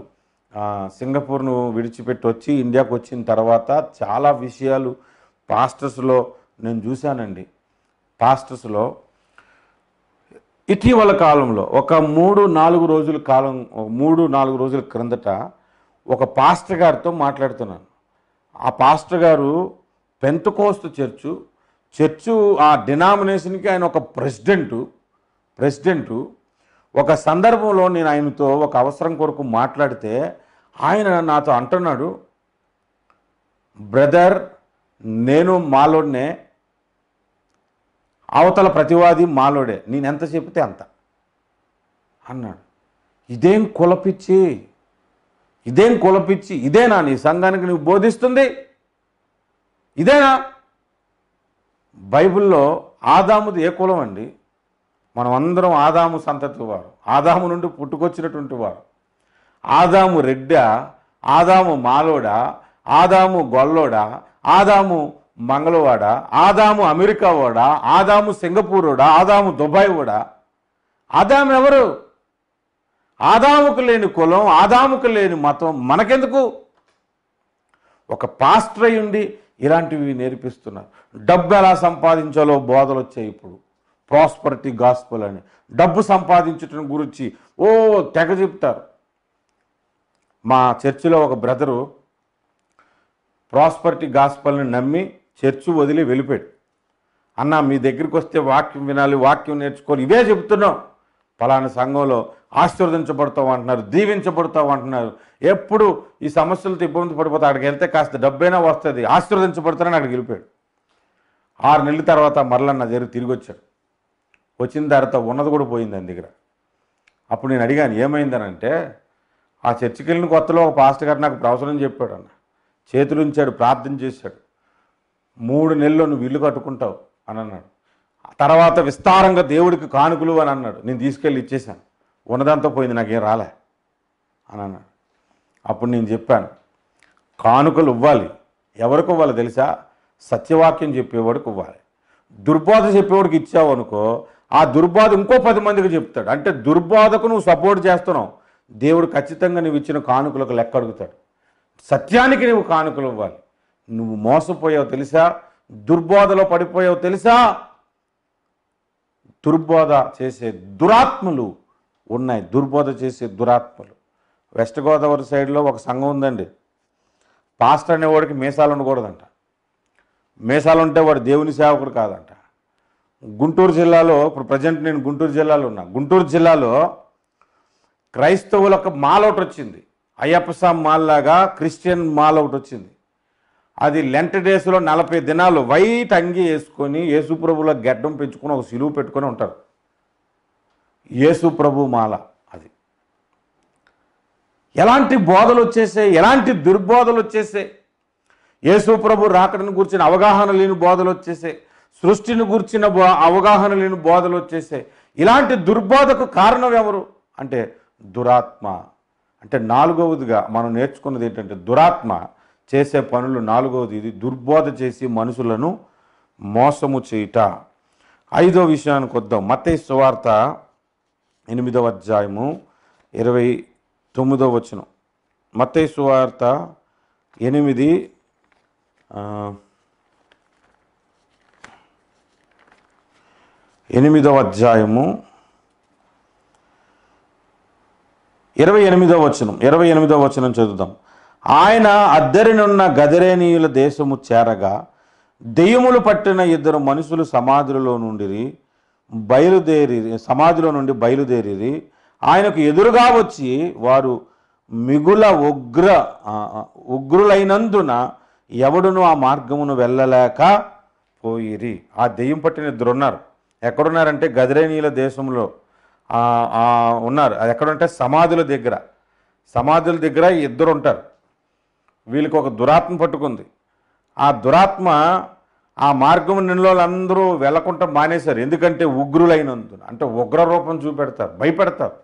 సింగపూర్ను విడిచిపెట్టి వచ్చి ఇండియాకు వచ్చిన తర్వాత చాలా విషయాలు పాస్టర్స్లో నేను చూశానండి పాస్టర్స్లో ఇటీవల కాలంలో ఒక మూడు నాలుగు రోజుల కాలం మూడు నాలుగు రోజుల క్రిందట ఒక పాస్టర్ గారితో మాట్లాడుతున్నాను ఆ పాస్టర్ గారు పెంతకోస్తు చర్చు చర్చు ఆ డినామినేషన్కి ఆయన ఒక ప్రెసిడెంటు ప్రెసిడెంటు ఒక సందర్భంలో నేను ఆయనతో ఒక అవసరం కొరకు మాట్లాడితే ఆయన నాతో అంటున్నాడు బ్రదర్ నేను మాలోనే అవతల ప్రతివాది మాలోడే నేను ఎంత చెప్తే అంత అన్నాడు ఇదేం కులపిచ్చి ఇదేం కులపిచ్చి ఇదేనా నీ సంఘానికి నువ్వు బోధిస్తుంది ఇదేనా బైబిల్లో ఆదాముది ఏ కులం అండి మనం అందరం ఆదాము సంతతి వారు ఆదాము నుండి పుట్టుకొచ్చినటువంటి వారు ఆదాము రెడ్డ ఆదాము మాలోడా ఆదాము గొల్లోడ ఆదాము మంగళవాడ ఆదాము అమెరికా వాడ ఆదాము సింగపూర్ సింగపూరోడా ఆదాము దుబాయ్ వాడా ఆదాము ఎవరు ఆదాముకు లేని కులం ఆదాముకు లేని మతం మనకెందుకు ఒక పాస్టర్ ఉండి ఇలాంటివి నేర్పిస్తున్నారు డబ్బు ఎలా సంపాదించాలో బోధలు వచ్చాయి ఇప్పుడు ప్రాస్పరిటీ గాస్పల్ అని డబ్బు సంపాదించటం గురించి ఓ తెగ చెప్తారు మా చర్చిలో ఒక బ్రదరు ప్రాస్పరిటీ గాస్పల్ని నమ్మి చర్చి వదిలి వెళ్ళిపోయాడు అన్న మీ దగ్గరికి వస్తే వాక్యం వినాలి వాక్యం నేర్చుకోవాలి ఇవే చెబుతున్నాం పలానా సంఘంలో ఆశీర్వదించబడతాం అంటున్నారు దీవించబడతాం అంటున్నారు ఎప్పుడు ఈ సమస్యలతో ఇబ్బంది పడిపోతే అక్కడికి వెళ్తే కాస్త డబ్బైనా వస్తుంది ఆశీర్వదించబడతానని అక్కడికి వెళ్ళిపోయాడు ఆరు నెలల తర్వాత మరలన్న జరిగి దగ్గర తిరిగి వచ్చాడు వచ్చిన తర్వాత ఉన్నది కూడా పోయింది దాని దగ్గర అప్పుడు నేను అడిగాను అంటే ఆ చర్చికి వెళ్ళిన కొత్తలో ఒక పాస్ట్ గారు నాకు ప్రవచనం చెప్పాడు అన్న చేతులు ఉంచాడు ప్రార్థన చేశాడు మూడు నెలలు నువ్వు ఇల్లు కట్టుకుంటావు అని అన్నాడు తర్వాత విస్తారంగా దేవుడికి కానుకలు అని అన్నాడు నేను తీసుకెళ్ళి ఇచ్చేసాను ఉన్నదంతా పోయింది నాకేం రాలే అని అన్నాడు అప్పుడు నేను చెప్పాను కానుకలు ఇవ్వాలి ఎవరికి ఇవ్వాలి తెలుసా సత్యవాక్యం చెప్పేవాడికి ఇవ్వాలి దుర్బోధ చెప్పేవాడికి ఇచ్చావు అనుకో ఆ దుర్బాధ ఇంకో పది మందికి చెప్తాడు అంటే దుర్బాధకు నువ్వు సపోర్ట్ చేస్తున్నావు దేవుడు ఖచ్చితంగా నువ్వు ఇచ్చిన కానుకలకు లెక్క అడుగుతాడు సత్యానికి నువ్వు కానుకలు ఇవ్వాలి నువ్వు మోసపోయావు తెలుసా దుర్బోధలో పడిపోయావు తెలుసా దుర్బోధ చేసే దురాత్మలు ఉన్నాయి దుర్బోధ చేసే దురాత్మలు వెస్ట్ గోదావరి సైడ్లో ఒక సంఘం ఉందండి పాస్టర్ అనేవాడికి మీసాలు ఉండకూడదంట మీసాలు ఉంటే వాడు దేవుని సేవకుడు కాదంట గుంటూరు జిల్లాలో ఇప్పుడు ప్రజెంట్ నేను గుంటూరు జిల్లాలో ఉన్నా గుంటూరు జిల్లాలో క్రైస్తవుల ఒక మాల్ ఒకటి వచ్చింది అయ్యప్పసాం మాల్ లాగా క్రిస్టియన్ మాల్ ఒకటి వచ్చింది అది లెంట్ డేస్లో నలభై దినాలు వైట్ అంగి వేసుకొని యేసుప్రభుల గడ్డం పెంచుకొని ఒక సిలువు పెట్టుకొని ఉంటారు యేసుప్రభు మాల అది ఎలాంటి బోధలు వచ్చేసాయి ఎలాంటి దుర్బోధలు వచ్చేసాయి యేసుప్రభు రాకడం గురించిన అవగాహన లేని బోధలు వచ్చేసాయి సృష్టిని గుర్చిన అవగాహన లేని బోధలు వచ్చేసాయి ఇలాంటి దుర్బోధకు కారణం ఎవరు అంటే దురాత్మ అంటే నాలుగవదిగా మనం నేర్చుకున్నది ఏంటంటే దురాత్మ చేసే పనులు నాలుగవది ఇది దుర్బోధ చేసి మనుషులను మోసము చేయుట ఐదో విషయానికి వద్దాం మతేశ్వ సువార్త ఎనిమిదవ అధ్యాయము ఇరవై తొమ్మిదవ వచనం మతేశ్వార్త ఎనిమిది ఎనిమిదవ అధ్యాయము ఇరవై ఎనిమిదవ వచనం ఇరవై ఎనిమిదవ వచనం చదువుదాం ఆయన అద్దరినున్న గదరేనీయుల దేశము చేరగా దెయ్యములు పట్టిన ఇద్దరు మనుషులు సమాధిలో నుండి బయలుదేరి సమాధిలో నుండి బయలుదేరి ఆయనకు ఎదురుగా వచ్చి వారు మిగుల ఉగ్ర ఉగ్రులైనందున ఎవడును ఆ మార్గమును వెళ్ళలేక పోయిరి ఆ దెయ్యం పట్టిన ఇద్దరు ఉన్నారు ఎక్కడున్నారంటే గదిరేనీల దేశంలో ఉన్నారు అది ఎక్కడంటే సమాధుల దగ్గర సమాధుల దగ్గర ఇద్దరు ఉంటారు వీళ్ళకి ఒక దురాత్మ పట్టుకుంది ఆ దురాత్మ ఆ మార్గం నిన్నోళ్ళందరూ వెళ్ళకుండా మానేశారు ఎందుకంటే ఉగ్రులైనందున అంటే ఉగ్ర రూపం చూపెడతారు భయపెడతారు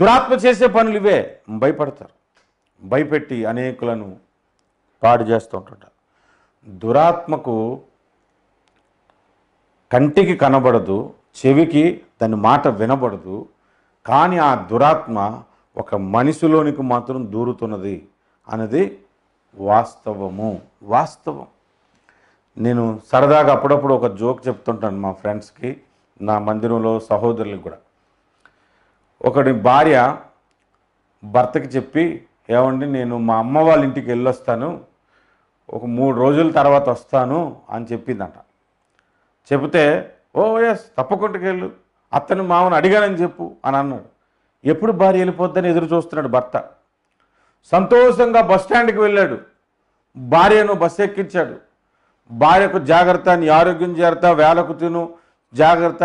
దురాత్మ చేసే పనులు ఇవే భయపడతారు భయపెట్టి అనేకులను పాడు చేస్తూ ఉంటుంటారు దురాత్మకు కంటికి కనబడదు చెవికి దాని మాట వినబడదు కానీ ఆ దురాత్మ ఒక మనిషిలోనికి మాత్రం దూరుతున్నది అన్నది వాస్తవము వాస్తవం నేను సరదాగా అప్పుడప్పుడు ఒక జోక్ చెప్తుంటాను మా ఫ్రెండ్స్కి నా మందిరంలో సహోదరులకు కూడా ఒకటి భార్య భర్తకి చెప్పి ఏమండి నేను మా అమ్మ వాళ్ళ ఇంటికి వెళ్ళొస్తాను ఒక మూడు రోజుల తర్వాత వస్తాను అని చెప్పిందంట చెబితే ఓ ఎస్ తప్పకుండాకెళ్ళు అతను మామను అడిగానని చెప్పు అని అన్నాడు ఎప్పుడు భార్య వెళ్ళిపోద్దని ఎదురు చూస్తున్నాడు భర్త సంతోషంగా బస్ స్టాండ్కి వెళ్ళాడు భార్యను బస్ ఎక్కించాడు భార్యకు జాగ్రత్త నీ ఆరోగ్యం జాగ్రత్త వేలకు తిను జాగ్రత్త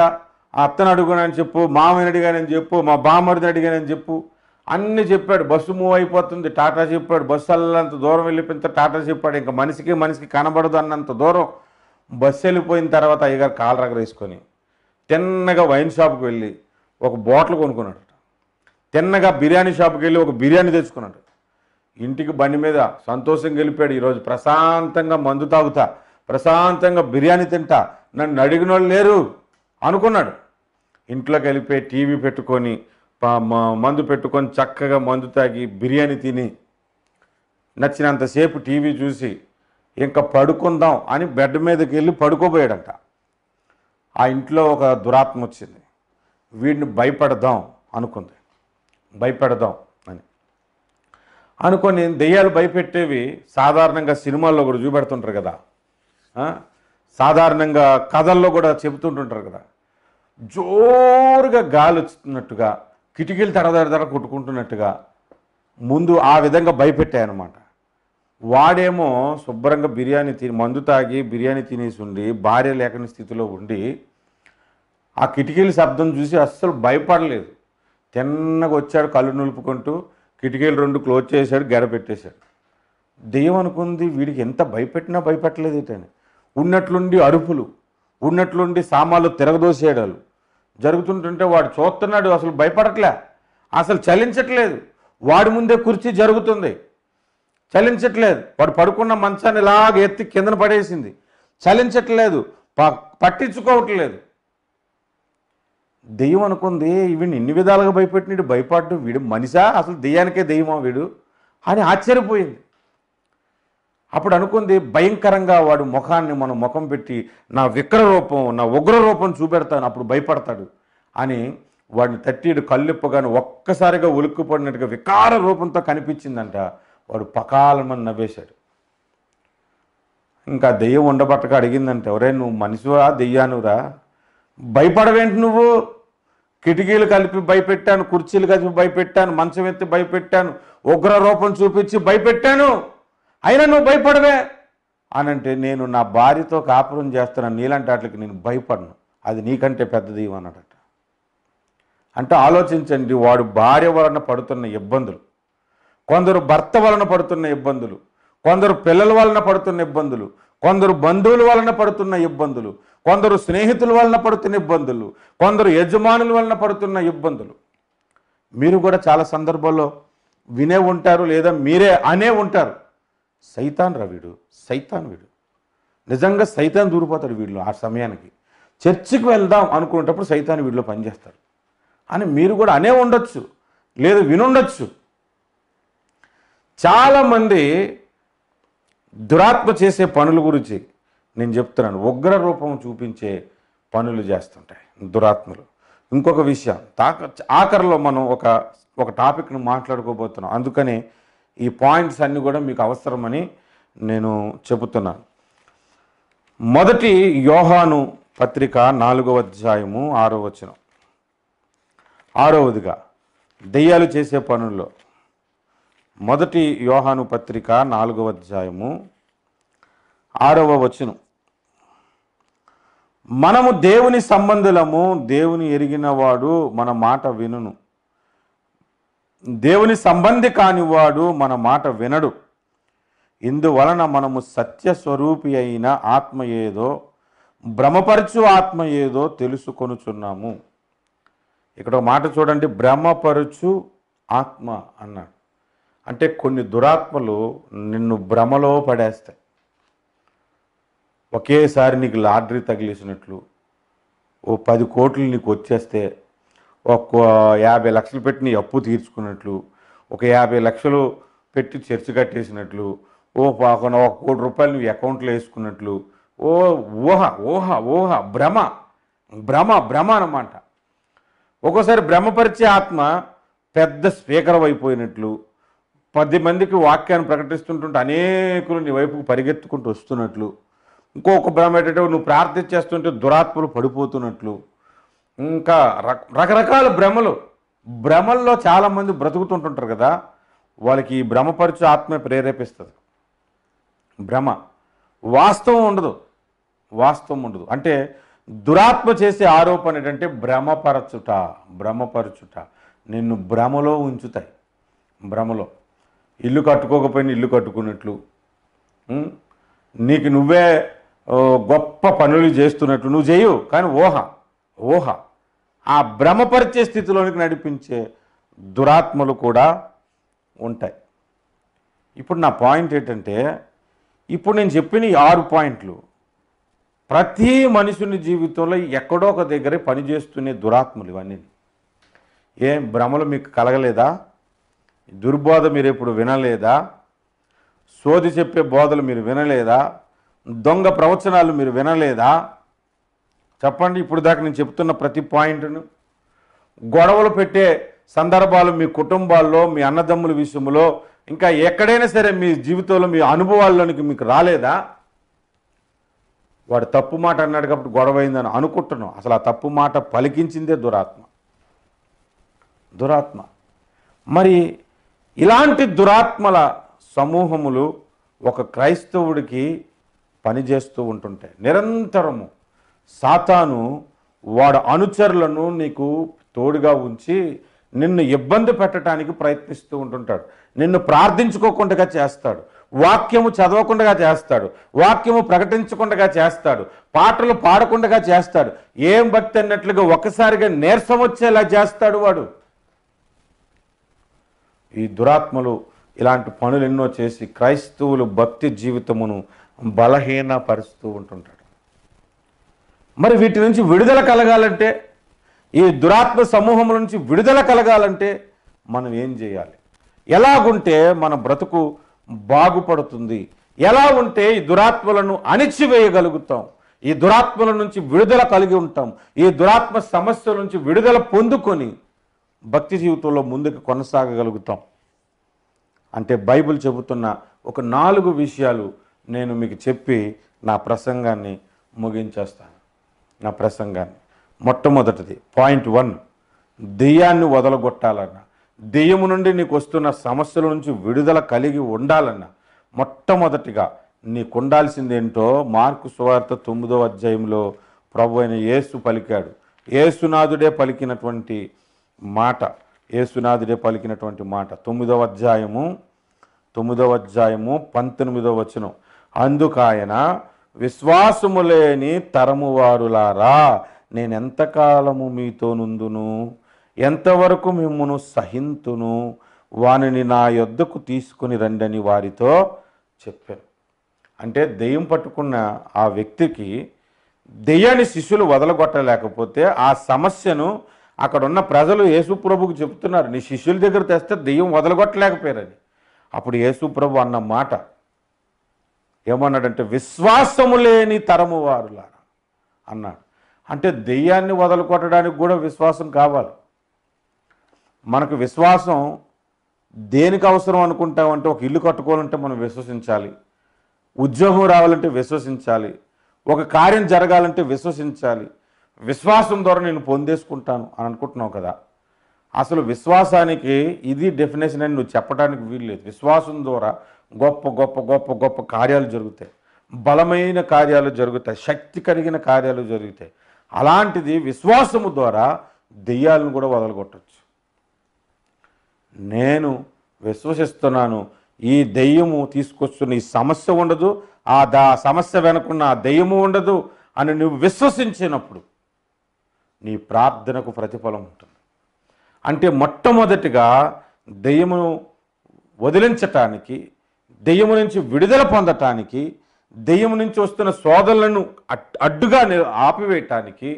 అత్తను అడుగునని చెప్పు మామని అడిగానని చెప్పు మా బామ్మడిని అడిగానని చెప్పు అన్నీ చెప్పాడు బస్సు మూవ్ అయిపోతుంది టాటా చెప్పాడు బస్సు అల్లంత దూరం వెళ్ళిపోయినంత టాటా చెప్పాడు ఇంకా మనిషికి మనిషికి కనబడదు అన్నంత దూరం బస్సు వెళ్ళిపోయిన తర్వాత అయ్యగారు కాలు రగరేసుకొని తిన్నగా వైన్ షాప్కి వెళ్ళి ఒక బాటిల్ కొనుక్కున్నాడు తిన్నగా బిర్యానీ షాప్కి వెళ్ళి ఒక బిర్యానీ తెచ్చుకున్నాడు ఇంటికి బండి మీద సంతోషంగా వెళ్ళిపోయాడు ఈరోజు ప్రశాంతంగా మందు తాగుతా ప్రశాంతంగా బిర్యానీ తింటా నన్ను అడిగిన వాళ్ళు లేరు అనుకున్నాడు ఇంట్లోకి వెళ్ళిపోయి టీవీ పెట్టుకొని మందు పెట్టుకొని చక్కగా మందు తాగి బిర్యానీ తిని నచ్చినంతసేపు టీవీ చూసి ఇంకా పడుకుందాం అని బెడ్ మీదకి వెళ్ళి పడుకోబోయాడంట ఆ ఇంట్లో ఒక దురాత్మ వచ్చింది వీడిని భయపెడదాం అనుకుంది భయపెడదాం అని అనుకొని దెయ్యాలు భయపెట్టేవి సాధారణంగా సినిమాల్లో కూడా చూపెడుతుంటారు కదా సాధారణంగా కథల్లో కూడా చెబుతుంటుంటారు కదా జోరుగా గాలి వచ్చినట్టుగా కిటికీలు తడదడ కొట్టుకుంటున్నట్టుగా ముందు ఆ విధంగా భయపెట్టాయన్నమాట వాడేమో శుభ్రంగా బిర్యానీ తిని మందు తాగి బిర్యానీ తినేసి ఉండి భార్య లేకని స్థితిలో ఉండి ఆ కిటికీల శబ్దం చూసి అస్సలు భయపడలేదు తిన్నగా వచ్చాడు కళ్ళు నిలుపుకుంటూ కిటికీలు రెండు క్లోజ్ చేశాడు గెడ పెట్టేశాడు దెయ్యం అనుకుంది వీడికి ఎంత భయపెట్టినా భయపెట్టలేదు ఏంటని ఉన్నట్లుండి అరుపులు ఉన్నట్లుండి సామాన్లు తిరగదోసేయడాలు జరుగుతుంటుంటే వాడు చూస్తున్నాడు అసలు భయపడట్లే అసలు చలించట్లేదు వాడి ముందే కుర్చీ జరుగుతుంది చలించట్లేదు వాడు పడుకున్న మంచాన్ని ఇలాగ ఎత్తి కిందన పడేసింది చలించట్లేదు పట్టించుకోవట్లేదు దెయ్యం అనుకుంది వీడిని ఇన్ని విధాలుగా భయపెట్టినాడు భయపడ్డు వీడు మనిషా అసలు దెయ్యానికే దెయ్యమా వీడు అని ఆశ్చర్యపోయింది అప్పుడు అనుకుంది భయంకరంగా వాడు ముఖాన్ని మనం ముఖం పెట్టి నా విక్ర రూపం నా ఉగ్ర రూపం చూపెడతాను అప్పుడు భయపడతాడు అని వాడిని తట్టిడు కళ్ళిప్పగానే ఒక్కసారిగా ఉలుక్కుపడినట్టుగా వికార రూపంతో కనిపించిందంట వాడు పకాలమని నవ్వేశాడు ఇంకా దెయ్యం ఉండబట్టక అడిగిందంటే ఒరే నువ్వు మనిషివా దెయ్యానురా భయపడవేంటి నువ్వు కిటికీలు కలిపి భయపెట్టాను కుర్చీలు కలిపి భయపెట్టాను మంచం ఎత్తి భయపెట్టాను ఉగ్ర రూపం చూపించి భయపెట్టాను అయినా నువ్వు భయపడవే అనంటే నేను నా భార్యతో కాపురం చేస్తున్నా నీలాంటి వాటికి నేను భయపడను అది నీకంటే పెద్ద దీవం అన్నాడట అంటే ఆలోచించండి వాడు భార్య వలన పడుతున్న ఇబ్బందులు కొందరు భర్త వలన పడుతున్న ఇబ్బందులు కొందరు పిల్లల వలన పడుతున్న ఇబ్బందులు కొందరు బంధువుల వలన పడుతున్న ఇబ్బందులు కొందరు స్నేహితుల వలన పడుతున్న ఇబ్బందులు కొందరు యజమానుల వలన పడుతున్న ఇబ్బందులు మీరు కూడా చాలా సందర్భాల్లో వినే ఉంటారు లేదా మీరే అనే ఉంటారు సైతాన్ రవిడు సైతాన్ వీడు నిజంగా సైతాన్ దూరిపోతాడు వీళ్ళు ఆ సమయానికి చర్చికి వెళ్దాం అనుకునేటప్పుడు సైతాన్ వీడిలో పనిచేస్తారు అని మీరు కూడా అనే ఉండొచ్చు లేదు వినుండొచ్చు చాలామంది దురాత్మ చేసే పనుల గురించి నేను చెప్తున్నాను ఉగ్ర రూపం చూపించే పనులు చేస్తుంటాయి దురాత్మలు ఇంకొక విషయం తాక ఆఖరిలో మనం ఒక ఒక టాపిక్ను మాట్లాడుకోబోతున్నాం అందుకని ఈ పాయింట్స్ అన్నీ కూడా మీకు అవసరమని నేను చెబుతున్నాను మొదటి యోహాను పత్రిక నాలుగవ అధ్యాయము ఆరో వచ్చిన ఆరవదిగా దెయ్యాలు చేసే పనుల్లో మొదటి యోహాను పత్రిక నాలుగవ అధ్యాయము ఆరవ వచనం మనము దేవుని సంబంధులము దేవుని ఎరిగినవాడు మన మాట వినును దేవుని సంబంధి కానివాడు మన మాట వినడు ఇందువలన మనము సత్యస్వరూపి అయిన ఆత్మ ఏదో భ్రమపరచు ఆత్మ ఏదో తెలుసుకొనుచున్నాము ఇక్కడ మాట చూడండి భ్రమపరచు ఆత్మ అన్నాడు అంటే కొన్ని దురాత్మలు నిన్ను భ్రమలో పడేస్తాయి ఒకేసారి నీకు లాటరీ తగిలేసినట్లు ఓ పది కోట్లు నీకు వచ్చేస్తే ఒక యాభై లక్షలు పెట్టి నీ అప్పు తీర్చుకున్నట్లు ఒక యాభై లక్షలు పెట్టి చర్చ కట్టేసినట్లు ఓ పాకుండా ఒక కోటి రూపాయలు నువ్వు అకౌంట్లో వేసుకున్నట్లు ఓ ఊహ ఊహ ఊహ భ్రమ భ్రమ భ్రమ అన్నమాట ఒక్కోసారి భ్రమపరిచే ఆత్మ పెద్ద స్పీకర్ అయిపోయినట్లు పది మందికి వాక్యాన్ని ప్రకటిస్తుంటుంటే అనేకులు నీ వైపుకు పరిగెత్తుకుంటూ వస్తున్నట్లు ఇంకొక భ్రమ ఏంటంటే నువ్వు ప్రార్థన చేస్తుంటే దురాత్మలు పడిపోతున్నట్లు ఇంకా రకరకాల భ్రమలు భ్రమల్లో చాలామంది బ్రతుకుతుంటుంటారు కదా వాళ్ళకి ఈ భ్రమపరచు ఆత్మే ప్రేరేపిస్తుంది భ్రమ వాస్తవం ఉండదు వాస్తవం ఉండదు అంటే దురాత్మ చేసే ఆరోపణ ఏంటంటే భ్రమపరచుట భ్రమపరచుట నిన్ను భ్రమలో ఉంచుతాయి భ్రమలో ఇల్లు కట్టుకోకపోయినా ఇల్లు కట్టుకున్నట్లు నీకు నువ్వే గొప్ప పనులు చేస్తున్నట్లు నువ్వు చేయు కానీ ఊహ ఊహ ఆ భ్రమపరిచే స్థితిలోనికి నడిపించే దురాత్మలు కూడా ఉంటాయి ఇప్పుడు నా పాయింట్ ఏంటంటే ఇప్పుడు నేను చెప్పిన ఈ ఆరు పాయింట్లు ప్రతి మనుషుని జీవితంలో ఎక్కడో ఒక దగ్గర పనిచేస్తునే దురాత్మలు ఇవన్నీ ఏం భ్రమలు మీకు కలగలేదా దుర్బోధ మీరు ఇప్పుడు వినలేదా సోది చెప్పే బోధలు మీరు వినలేదా దొంగ ప్రవచనాలు మీరు వినలేదా చెప్పండి ఇప్పుడు దాకా నేను చెప్తున్న ప్రతి పాయింట్ను గొడవలు పెట్టే సందర్భాలు మీ కుటుంబాల్లో మీ అన్నదమ్ముల విషయంలో ఇంకా ఎక్కడైనా సరే మీ జీవితంలో మీ అనుభవాల్లోనికి మీకు రాలేదా వాడు తప్పు మాట అన్నాడు కాబట్టి గొడవ అయిందని అనుకుంటున్నాం అసలు ఆ తప్పు మాట పలికించిందే దురాత్మ దురాత్మ మరి ఇలాంటి దురాత్మల సమూహములు ఒక క్రైస్తవుడికి పనిచేస్తూ ఉంటుంటాయి నిరంతరము సాతాను వాడు అనుచరులను నీకు తోడుగా ఉంచి నిన్ను ఇబ్బంది పెట్టడానికి ప్రయత్నిస్తూ ఉంటుంటాడు నిన్ను ప్రార్థించుకోకుండా చేస్తాడు వాక్యము చదవకుండా చేస్తాడు వాక్యము ప్రకటించకుండా చేస్తాడు పాటలు పాడకుండా చేస్తాడు ఏం భక్తి అన్నట్లుగా ఒకసారిగా నీరసం వచ్చేలా చేస్తాడు వాడు ఈ దురాత్మలు ఇలాంటి పనులు ఎన్నో చేసి క్రైస్తవులు భక్తి జీవితమును బలహీనపరుస్తూ ఉంటుంటాడు మరి వీటి నుంచి విడుదల కలగాలంటే ఈ దురాత్మ సమూహం నుంచి విడుదల కలగాలంటే మనం ఏం చేయాలి ఎలాగుంటే మన బ్రతుకు బాగుపడుతుంది ఎలా ఉంటే ఈ దురాత్మలను అణిచివేయగలుగుతాం ఈ దురాత్మల నుంచి విడుదల కలిగి ఉంటాం ఈ దురాత్మ సమస్యల నుంచి విడుదల పొందుకొని భక్తి జీవితంలో ముందుకు కొనసాగగలుగుతాం అంటే బైబిల్ చెబుతున్న ఒక నాలుగు విషయాలు నేను మీకు చెప్పి నా ప్రసంగాన్ని ముగించేస్తాను నా ప్రసంగాన్ని మొట్టమొదటిది పాయింట్ వన్ దెయ్యాన్ని వదలగొట్టాలన్న దెయ్యము నుండి నీకు వస్తున్న సమస్యల నుంచి విడుదల కలిగి ఉండాలన్న మొట్టమొదటిగా నీకు ఉండాల్సిందేంటో మార్కు సువార్త తొమ్మిదో అధ్యాయంలో ప్రభు అయిన యేసు పలికాడు ఏసునాథుడే పలికినటువంటి మాట ఏసునాథుడే పలికినటువంటి మాట తొమ్మిదవ అధ్యాయము తొమ్మిదవ అధ్యాయము పంతొమ్మిదవ వచనం అందుకాయన విశ్వాసము లేని తరము వారులారా నేనెంతకాలము మీతో నుందును ఎంతవరకు మిమ్మను సహింతును వానిని నా యొద్దకు తీసుకుని రండని వారితో చెప్పాను అంటే దెయ్యం పట్టుకున్న ఆ వ్యక్తికి దెయ్యాన్ని శిష్యులు వదలగొట్టలేకపోతే ఆ సమస్యను అక్కడున్న ప్రజలు యేసుప్రభుకు చెప్తున్నారు నీ శిష్యుల దగ్గర తెస్తే దెయ్యం వదలగొట్టలేకపోయారని అప్పుడు యేసుప్రభు అన్న మాట ఏమన్నాడంటే విశ్వాసము లేని తరము వారులా అన్నాడు అంటే దెయ్యాన్ని వదలుకొట్టడానికి కూడా విశ్వాసం కావాలి మనకు విశ్వాసం దేనికి అవసరం అనుకుంటామంటే ఒక ఇల్లు కట్టుకోవాలంటే మనం విశ్వసించాలి ఉద్యోగం రావాలంటే విశ్వసించాలి ఒక కార్యం జరగాలంటే విశ్వసించాలి విశ్వాసం ద్వారా నేను పొందేసుకుంటాను అని అనుకుంటున్నావు కదా అసలు విశ్వాసానికి ఇది డెఫినేషన్ అని నువ్వు చెప్పడానికి వీల్లేదు విశ్వాసం ద్వారా గొప్ప గొప్ప గొప్ప గొప్ప కార్యాలు జరుగుతాయి బలమైన కార్యాలు జరుగుతాయి శక్తి కలిగిన కార్యాలు జరుగుతాయి అలాంటిది విశ్వాసము ద్వారా దెయ్యాలను కూడా వదలగొట్టచ్చు నేను విశ్వసిస్తున్నాను ఈ దెయ్యము తీసుకొస్తున్న ఈ సమస్య ఉండదు ఆ దా సమస్య వెనకున్న ఆ దెయ్యము ఉండదు అని నువ్వు విశ్వసించినప్పుడు నీ ప్రార్థనకు ప్రతిఫలం ఉంటుంది అంటే మొట్టమొదటిగా దెయ్యమును వదిలించటానికి దెయ్యము నుంచి విడుదల పొందటానికి దెయ్యము నుంచి వస్తున్న సోదరులను అడ్డుగా ఆపివేయటానికి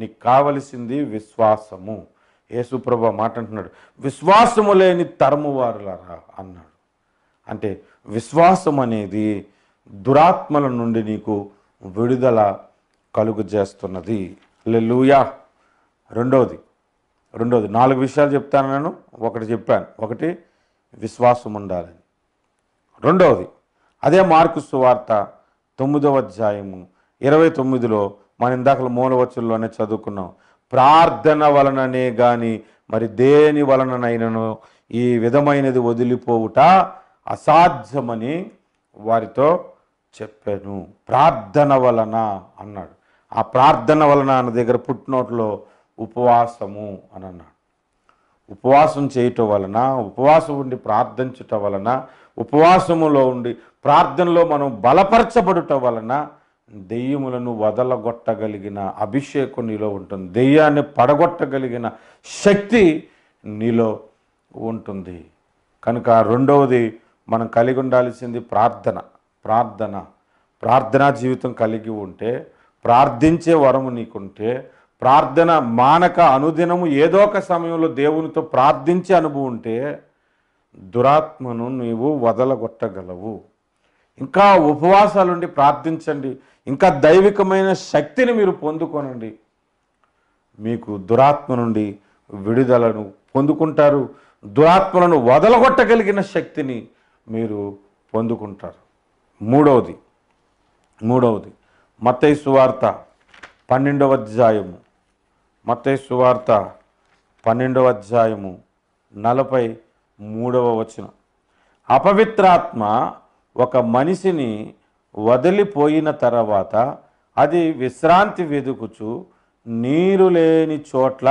నీకు కావలసింది విశ్వాసము యేసుప్రభ మాట అంటున్నాడు విశ్వాసము లేని తరమువారులరా అన్నాడు అంటే విశ్వాసం అనేది దురాత్మల నుండి నీకు విడుదల కలుగు చేస్తున్నది లూయా రెండవది రెండవది నాలుగు విషయాలు చెప్తాను నేను ఒకటి చెప్పాను ఒకటి విశ్వాసం ఉండాలని రెండవది అదే మార్కు సువార్త తొమ్మిదవ అధ్యాయము ఇరవై తొమ్మిదిలో మన ఇందాకలు మూలవచ్చుల్లోనే చదువుకున్నాం ప్రార్థన వలననే కానీ మరి దేని వలననైనను ఈ విధమైనది వదిలిపోవుట అసాధ్యమని వారితో చెప్పాను ప్రార్థన వలన అన్నాడు ఆ ప్రార్థన వలన ఆయన దగ్గర పుట్టినోట్లో ఉపవాసము అని అన్నాడు ఉపవాసం చేయటం వలన ఉపవాసం ఉండి ప్రార్థించటం వలన ఉపవాసములో ఉండి ప్రార్థనలో మనం బలపరచబడుట వలన దెయ్యములను వదలగొట్టగలిగిన అభిషేకం నీలో ఉంటుంది దెయ్యాన్ని పడగొట్టగలిగిన శక్తి నీలో ఉంటుంది కనుక రెండవది మనం కలిగి ఉండాల్సింది ప్రార్థన ప్రార్థన ప్రార్థనా జీవితం కలిగి ఉంటే ప్రార్థించే వరము నీకుంటే ప్రార్థన మానక అనుదినము ఏదో ఒక సమయంలో దేవునితో ప్రార్థించే అనుభవం ఉంటే దురాత్మను నీవు వదలగొట్టగలవు ఇంకా ఉపవాసాలుండి ప్రార్థించండి ఇంకా దైవికమైన శక్తిని మీరు పొందుకోనండి మీకు దురాత్మ నుండి విడుదలను పొందుకుంటారు దురాత్మలను వదలగొట్టగలిగిన శక్తిని మీరు పొందుకుంటారు మూడవది మూడవది మత్తయి సువార్త పన్నెండవ అధ్యాయము మత్తయి సువార్త పన్నెండవ అధ్యాయము నలభై మూడవ వచనం అపవిత్రాత్మ ఒక మనిషిని వదిలిపోయిన తర్వాత అది విశ్రాంతి వెదుకుచు నీరు లేని చోట్ల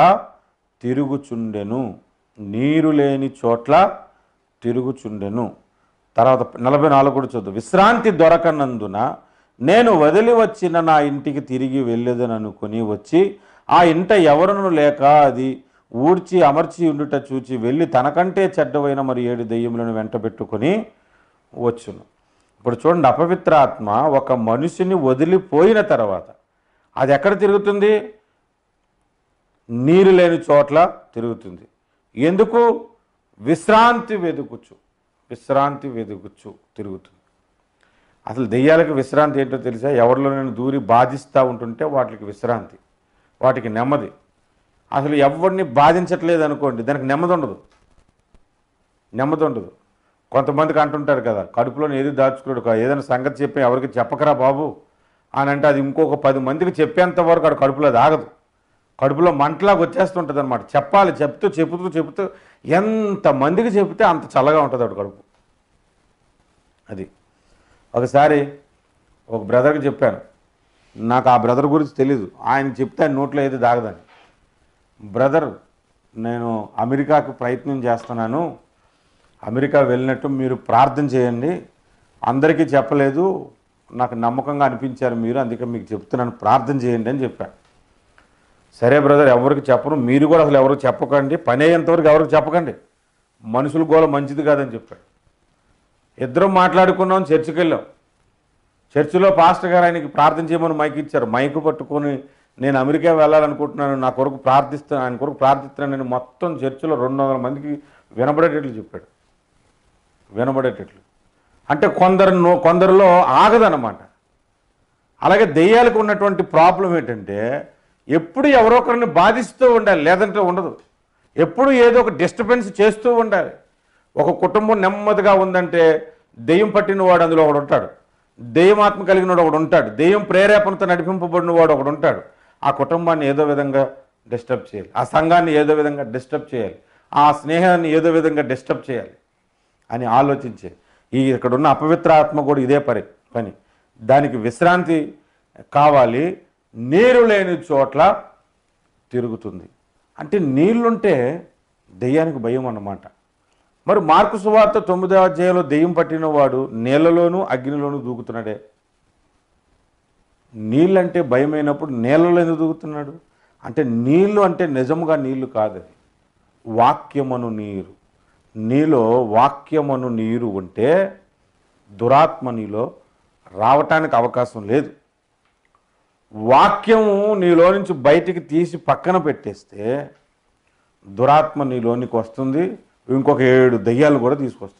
తిరుగుచుండెను నీరు లేని చోట్ల తిరుగుచుండెను తర్వాత నలభై నాలుగు కూడా చూద్దాం విశ్రాంతి దొరకనందున నేను వదిలి వచ్చిన నా ఇంటికి తిరిగి అనుకుని వచ్చి ఆ ఇంట ఎవరను లేక అది ఊడ్చి అమర్చి ఉండుట చూచి వెళ్ళి తనకంటే చెడ్డవైన మరి ఏడు దెయ్యములను వెంట పెట్టుకొని వచ్చును ఇప్పుడు చూడండి అపవిత్రాత్మ ఒక మనిషిని వదిలిపోయిన తర్వాత అది ఎక్కడ తిరుగుతుంది నీరు లేని చోట్ల తిరుగుతుంది ఎందుకు విశ్రాంతి వెదుకుచు విశ్రాంతి వెదుకుచు తిరుగుతుంది అసలు దెయ్యాలకు విశ్రాంతి ఏంటో తెలిసా ఎవరిలో నేను దూరి బాధిస్తూ ఉంటుంటే వాటికి విశ్రాంతి వాటికి నెమ్మది అసలు ఎవరిని బాధించట్లేదు అనుకోండి దానికి నెమ్మది ఉండదు నెమ్మది ఉండదు కొంతమందికి అంటుంటారు కదా కడుపులోనే ఏది దాచుకోడు ఏదైనా సంగతి చెప్పి ఎవరికి చెప్పకరా బాబు అని అంటే అది ఇంకొక పది మందికి చెప్పేంత వరకు అక్కడ కడుపులో దాగదు కడుపులో మంటలాగా వచ్చేస్తుంటుంది అనమాట చెప్పాలి చెప్తూ చెబుతూ చెబుతూ ఎంతమందికి చెబితే అంత చల్లగా ఉంటుంది అక్కడ కడుపు అది ఒకసారి ఒక బ్రదర్కి చెప్పాను నాకు ఆ బ్రదర్ గురించి తెలీదు ఆయన చెప్తే నోట్లో ఏది దాగదని బ్రదర్ నేను అమెరికాకు ప్రయత్నం చేస్తున్నాను అమెరికా వెళ్ళినట్టు మీరు ప్రార్థన చేయండి అందరికీ చెప్పలేదు నాకు నమ్మకంగా అనిపించారు మీరు అందుకే మీకు చెప్తున్నాను ప్రార్థన చేయండి అని చెప్పాను సరే బ్రదర్ ఎవరికి చెప్పరు మీరు కూడా అసలు ఎవరికి చెప్పకండి పని అయ్యేంతవరకు ఎవరికి చెప్పకండి మనుషులు కూడా మంచిది కాదని చెప్పాడు ఇద్దరం మాట్లాడుకున్నాం చర్చికి వెళ్ళాం చర్చిలో పాస్టర్ గారు ఆయనకి ప్రార్థన చేయమని మైక్ ఇచ్చారు మైక్ పట్టుకొని నేను అమెరికా వెళ్ళాలనుకుంటున్నాను నా కొరకు ప్రార్థిస్తాను ఆయన కొరకు ప్రార్థిస్తున్నాను నేను మొత్తం చర్చిలో రెండు వందల మందికి వినబడేటట్లు చెప్పాడు వినబడేటట్లు అంటే కొందరు కొందరిలో ఆగదనమాట అలాగే దెయ్యాలకు ఉన్నటువంటి ప్రాబ్లం ఏంటంటే ఎప్పుడు ఎవరో ఒకరిని బాధిస్తూ ఉండాలి లేదంటే ఉండదు ఎప్పుడు ఏదో ఒక డిస్టర్బెన్స్ చేస్తూ ఉండాలి ఒక కుటుంబం నెమ్మదిగా ఉందంటే దెయ్యం పట్టిన వాడు అందులో ఒకడు ఉంటాడు దెయ్యమాత్మ కలిగిన ఒకడు ఉంటాడు దెయ్యం ప్రేరేపణతో నడిపింపబడిన వాడు ఒకడు ఉంటాడు ఆ కుటుంబాన్ని ఏదో విధంగా డిస్టర్బ్ చేయాలి ఆ సంఘాన్ని ఏదో విధంగా డిస్టర్బ్ చేయాలి ఆ స్నేహాన్ని ఏదో విధంగా డిస్టర్బ్ చేయాలి అని ఆలోచించే ఈ ఇక్కడ ఉన్న అపవిత్ర ఆత్మ కూడా ఇదే పని పని దానికి విశ్రాంతి కావాలి నీరు లేని చోట్ల తిరుగుతుంది అంటే నీళ్ళుంటే దెయ్యానికి భయం అన్నమాట మరి మార్కు సువార్త తొమ్మిదో అధ్యాయంలో దెయ్యం పట్టినవాడు నీళ్ళలోనూ అగ్నిలోనూ దూకుతున్నాడే నీళ్ళంటే భయమైనప్పుడు నేలలో ఎందుకు దూకుతున్నాడు అంటే నీళ్ళు అంటే నిజముగా నీళ్లు కాదది వాక్యమును నీరు నీలో వాక్యమును నీరు ఉంటే దురాత్మ నీలో రావటానికి అవకాశం లేదు వాక్యము నీలో నుంచి బయటికి తీసి పక్కన పెట్టేస్తే దురాత్మ నీలోనికి వస్తుంది ఇంకొక ఏడు దయ్యాలు కూడా తీసుకొస్తుంది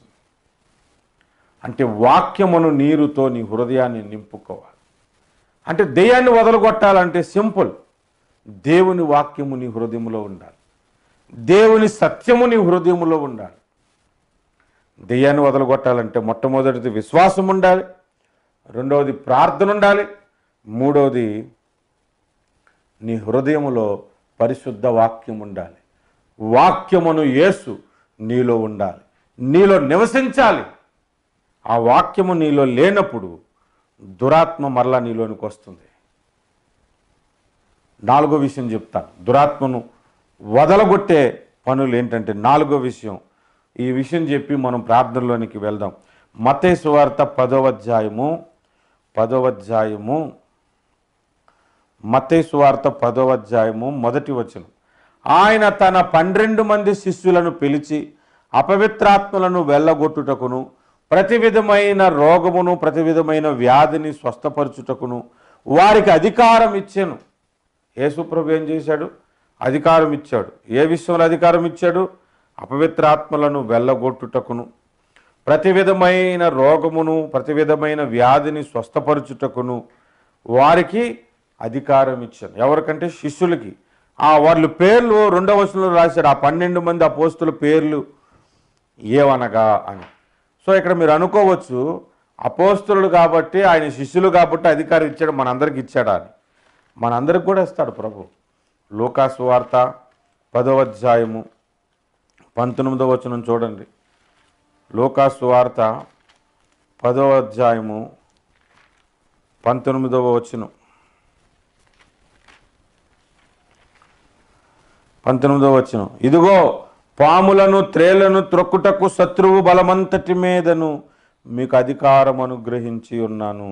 అంటే వాక్యమును నీరుతో నీ హృదయాన్ని నింపుకోవాలి అంటే దయ్యాన్ని వదలగొట్టాలంటే సింపుల్ దేవుని వాక్యము నీ హృదయంలో ఉండాలి దేవుని సత్యము నీ హృదయంలో ఉండాలి దయ్యాన్ని వదలగొట్టాలంటే మొట్టమొదటిది విశ్వాసం ఉండాలి రెండవది ప్రార్థన ఉండాలి మూడవది నీ హృదయములో పరిశుద్ధ వాక్యం ఉండాలి వాక్యమును యేసు నీలో ఉండాలి నీలో నివసించాలి ఆ వాక్యము నీలో లేనప్పుడు దురాత్మ మరలా నీలోనికి వస్తుంది నాలుగో విషయం చెప్తాను దురాత్మను వదలగొట్టే పనులు ఏంటంటే నాలుగో విషయం ఈ విషయం చెప్పి మనం ప్రార్థనలోనికి వెళ్దాం మతే సువార్త పదోవధ్యాయము పదోవధ్యాయము మతే సువార్త పదోవధ్యాయము మొదటి వచనం ఆయన తన పన్నెండు మంది శిష్యులను పిలిచి అపవిత్రాత్మలను వెళ్ళగొట్టుటకును ప్రతి విధమైన రోగమును ప్రతి విధమైన వ్యాధిని స్వస్థపరచుటకును వారికి అధికారం ఇచ్చాను యేసుప్రభు ఏం చేశాడు అధికారం ఇచ్చాడు ఏ విషయంలో అధికారం ఇచ్చాడు అపవిత్రాత్మలను వెళ్ళగొట్టుటకును ప్రతి విధమైన రోగమును ప్రతి విధమైన వ్యాధిని స్వస్థపరచుటకును వారికి అధికారం ఇచ్చాను ఎవరికంటే శిష్యులకి ఆ వాళ్ళ పేర్లు రెండవ వచనంలో రాశారు ఆ పన్నెండు మంది ఆ పోస్టుల పేర్లు ఏవనగా అని సో ఇక్కడ మీరు అనుకోవచ్చు అపోస్తులు కాబట్టి ఆయన శిష్యులు కాబట్టి అధికారం ఇచ్చాడు మనందరికి ఇచ్చాడా అని మనందరికి కూడా ఇస్తాడు ప్రభు లోకాసు వార్త పదవ అధ్యాయము పంతొమ్మిదవ వచనం చూడండి లోకాసు వార్త పదవ అధ్యాయము పంతొమ్మిదవ వచనం పంతొమ్మిదో వచ్చిన ఇదిగో పాములను త్రేలను త్రొక్కుటకు శత్రువు బలమంతటి మీదను మీకు అధికారం అనుగ్రహించి ఉన్నాను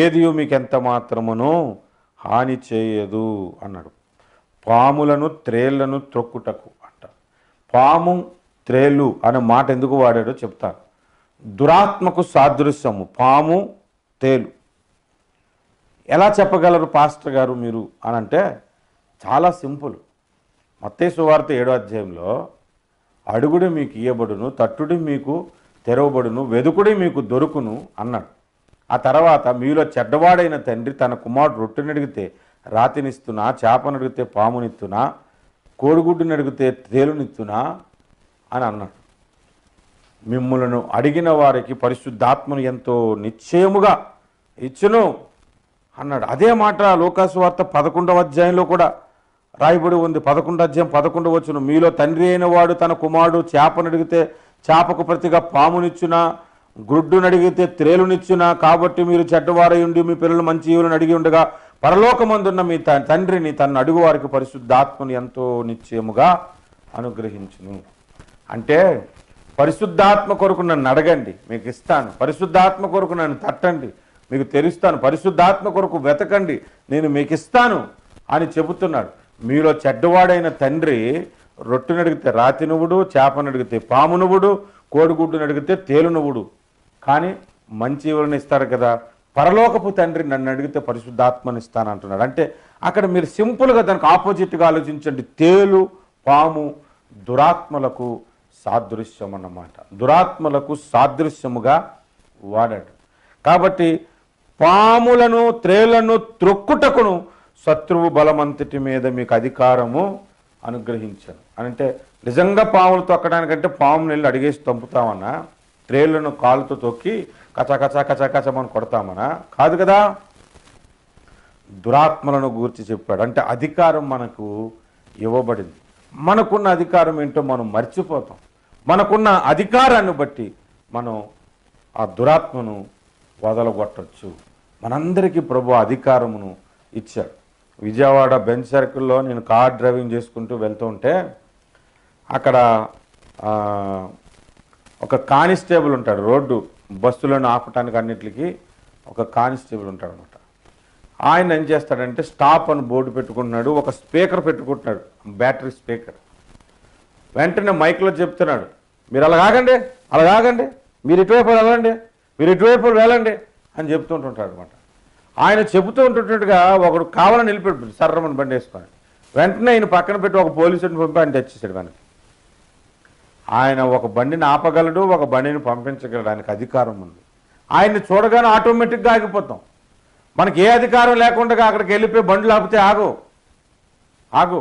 ఏది మీకు ఎంత మాత్రమును హాని చేయదు అన్నాడు పాములను త్రేళ్లను త్రొక్కుటకు అంట పాము త్రేలు అనే మాట ఎందుకు వాడాడో చెప్తాను దురాత్మకు సాదృశ్యము పాము తేలు ఎలా చెప్పగలరు పాస్టర్ గారు మీరు అని అంటే చాలా సింపుల్ మత్తే సువార్త ఏడో అధ్యాయంలో అడుగుడు మీకు ఇయ్యబడును తట్టుడు మీకు తెరవబడును వెదుకుడి మీకు దొరుకును అన్నాడు ఆ తర్వాత మీలో చెడ్డవాడైన తండ్రి తన కుమారుడు రొట్టెనడిగితే రాతినిస్తున్నా చేపనడిగితే పామునిత్తునా కోడిగుడ్డునడిగితే తేలునిత్తునా అని అన్నాడు మిమ్మలను అడిగిన వారికి పరిశుద్ధాత్మను ఎంతో నిశ్చయముగా ఇచ్చును అన్నాడు అదే మాట లోకాసు వార్త పదకొండవ అధ్యాయంలో కూడా రాయబడి ఉంది పదకొండు అధ్యాయం పదకొండు వచ్చును మీలో తండ్రి అయిన వాడు తన కుమారుడు చేపను అడిగితే చేపకు ప్రతిగా పామునిచ్చున అడిగితే త్రేలునిచ్చున కాబట్టి మీరు చెడ్డవారై ఉండి మీ పిల్లలు మంచి జీవులను అడిగి ఉండగా పరలోకమందున్న మీ తండ్రిని తన అడుగు వారికి పరిశుద్ధాత్మను ఎంతో నిశ్చయముగా అనుగ్రహించును అంటే పరిశుద్ధాత్మ కొరకు నన్ను అడగండి మీకు ఇస్తాను పరిశుద్ధాత్మ కొరకు నన్ను తట్టండి మీకు తెలుస్తాను పరిశుద్ధాత్మ కొరకు వెతకండి నేను మీకు ఇస్తాను అని చెబుతున్నాడు మీలో చెడ్డవాడైన తండ్రి రొట్టెనడిగితే రాతి నువ్వుడు చేపనడిగితే పాము నువ్వుడు కోడిగుడ్డునడిగితే తేలు నువ్వుడు కానీ మంచి ఎవరిని ఇస్తారు కదా పరలోకపు తండ్రి నన్ను అడిగితే పరిశుద్ధాత్మని ఇస్తాను అంటున్నాడు అంటే అక్కడ మీరు సింపుల్గా దానికి ఆపోజిట్గా ఆలోచించండి తేలు పాము దురాత్మలకు సాదృశ్యం అన్నమాట దురాత్మలకు సాదృశ్యముగా వాడాడు కాబట్టి పాములను త్రేలను త్రొక్కుటకును శత్రువు బలమంతటి మీద మీకు అధికారము అనుగ్రహించాను అంటే నిజంగా పాములు తొక్కడానికంటే పాములు వెళ్ళి అడిగేసి తంపుతామన్నా త్రేళ్లను కాలుతో తొక్కి కచా కచా కచా కొడతామనా కాదు కదా దురాత్మలను గూర్చి చెప్పాడు అంటే అధికారం మనకు ఇవ్వబడింది మనకున్న అధికారం ఏంటో మనం మర్చిపోతాం మనకున్న అధికారాన్ని బట్టి మనం ఆ దురాత్మను వదలగొట్టచ్చు మనందరికీ ప్రభు అధికారమును ఇచ్చాడు విజయవాడ బెంచ్ సర్కిల్లో నేను కార్ డ్రైవింగ్ చేసుకుంటూ వెళ్తూ ఉంటే అక్కడ ఒక కానిస్టేబుల్ ఉంటాడు రోడ్డు బస్సులను ఆపటానికి అన్నిటికీ ఒక కానిస్టేబుల్ ఉంటాడు అనమాట ఆయన ఏం చేస్తాడంటే స్టాప్ అని బోర్డు పెట్టుకుంటున్నాడు ఒక స్పీకర్ పెట్టుకుంటున్నాడు బ్యాటరీ స్పీకర్ వెంటనే మైక్లో చెప్తున్నాడు మీరు అలా కాకండి అలా కాకండి మీరు ఇటువైపు వెళ్ళండి మీరు ఇటువైపు వెళ్ళండి అని చెప్తుంటుంటాడు అనమాట ఆయన చెబుతూ ఉంటున్నట్టుగా ఒకడు కావాలని నిలిపెట్టు సర్రమని బండి వేసుకొని వెంటనే ఆయన పక్కన పెట్టి ఒక పోలీసుని పంపి ఆయన తెచ్చేసాడు మనకి ఆయన ఒక బండిని ఆపగలడు ఒక బండిని పంపించగలడు ఆయనకు అధికారం ఉంది ఆయన్ని చూడగానే ఆటోమేటిక్గా ఆగిపోతాం మనకి ఏ అధికారం లేకుండా అక్కడికి వెళ్ళిపోయి బండ్లు ఆపితే ఆగు ఆగు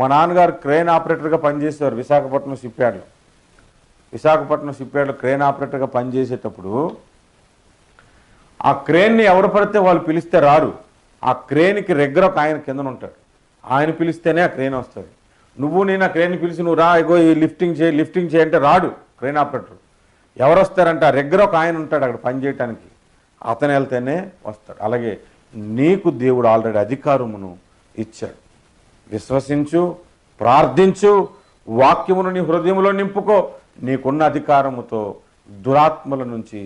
మా నాన్నగారు క్రెయిన్ ఆపరేటర్గా పనిచేసేవారు విశాఖపట్నం షిప్యార్డ్లో విశాఖపట్నం షిప్యార్డ్లో క్రెయిన్ ఆపరేటర్గా పనిచేసేటప్పుడు ఆ క్రేన్ని ఎవరు పడితే వాళ్ళు పిలిస్తే రారు ఆ క్రేన్కి రెగ్గర ఒక ఆయన కిందన ఉంటాడు ఆయన పిలిస్తేనే ఆ క్రేన్ వస్తుంది నువ్వు నేను ఆ క్రేన్ పిలిచి నువ్వు రా ఇగో ఈ లిఫ్టింగ్ చేయి లిఫ్టింగ్ చేయంటే రాడు క్రేన్ ఆపరేటర్ ఎవరు వస్తారంటే ఆ రెగ్గర ఒక ఆయన ఉంటాడు అక్కడ పని చేయడానికి అతను వెళ్తేనే వస్తాడు అలాగే నీకు దేవుడు ఆల్రెడీ అధికారమును ఇచ్చాడు విశ్వసించు ప్రార్థించు వాక్యమును నీ హృదయంలో నింపుకో నీకున్న అధికారముతో దురాత్మల నుంచి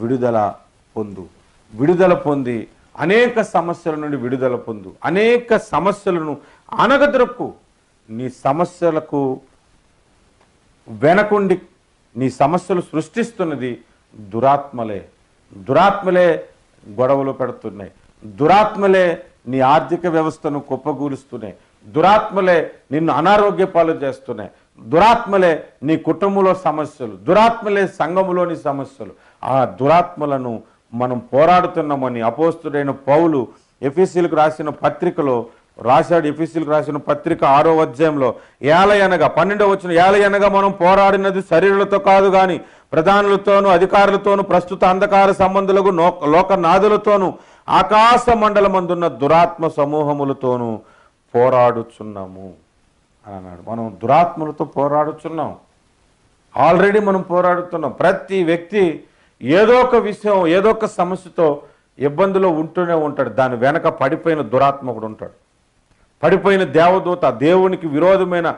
విడుదల పొందు విడుదల పొంది అనేక సమస్యల నుండి విడుదల పొందు అనేక సమస్యలను అనగదొరకు నీ సమస్యలకు వెనకుండి నీ సమస్యలు సృష్టిస్తున్నది దురాత్మలే దురాత్మలే గొడవలు పెడుతున్నాయి దురాత్మలే నీ ఆర్థిక వ్యవస్థను కుప్పగూలుస్తున్నాయి దురాత్మలే నిన్ను అనారోగ్య పాలు చేస్తున్నాయి దురాత్మలే నీ కుటుంబంలో సమస్యలు దురాత్మలే సంఘములోని సమస్యలు ఆ దురాత్మలను మనం పోరాడుతున్నామని అపోస్తుడైన పౌలు ఎఫీసీలకు రాసిన పత్రికలో రాశాడు ఎఫీసీలకు రాసిన పత్రిక ఆరో అధ్యాయంలో ఏలయనగా పన్నెండో వచ్చిన ఏలయనగా మనం పోరాడినది శరీరులతో కాదు కానీ ప్రధానులతోనూ అధికారులతోనూ ప్రస్తుత అంధకార సంబంధులకు లోకనాథులతోనూ ఆకాశ మండలమందున్న దురాత్మ సమూహములతోనూ పోరాడుచున్నాము అని అన్నాడు మనం దురాత్మలతో పోరాడుచున్నాం ఆల్రెడీ మనం పోరాడుతున్నాం ప్రతి వ్యక్తి ఏదో ఒక విషయం ఏదో ఒక సమస్యతో ఇబ్బందిలో ఉంటూనే ఉంటాడు దాని వెనక పడిపోయిన దురాత్మకుడు ఉంటాడు పడిపోయిన దేవదూత దేవునికి విరోధమైన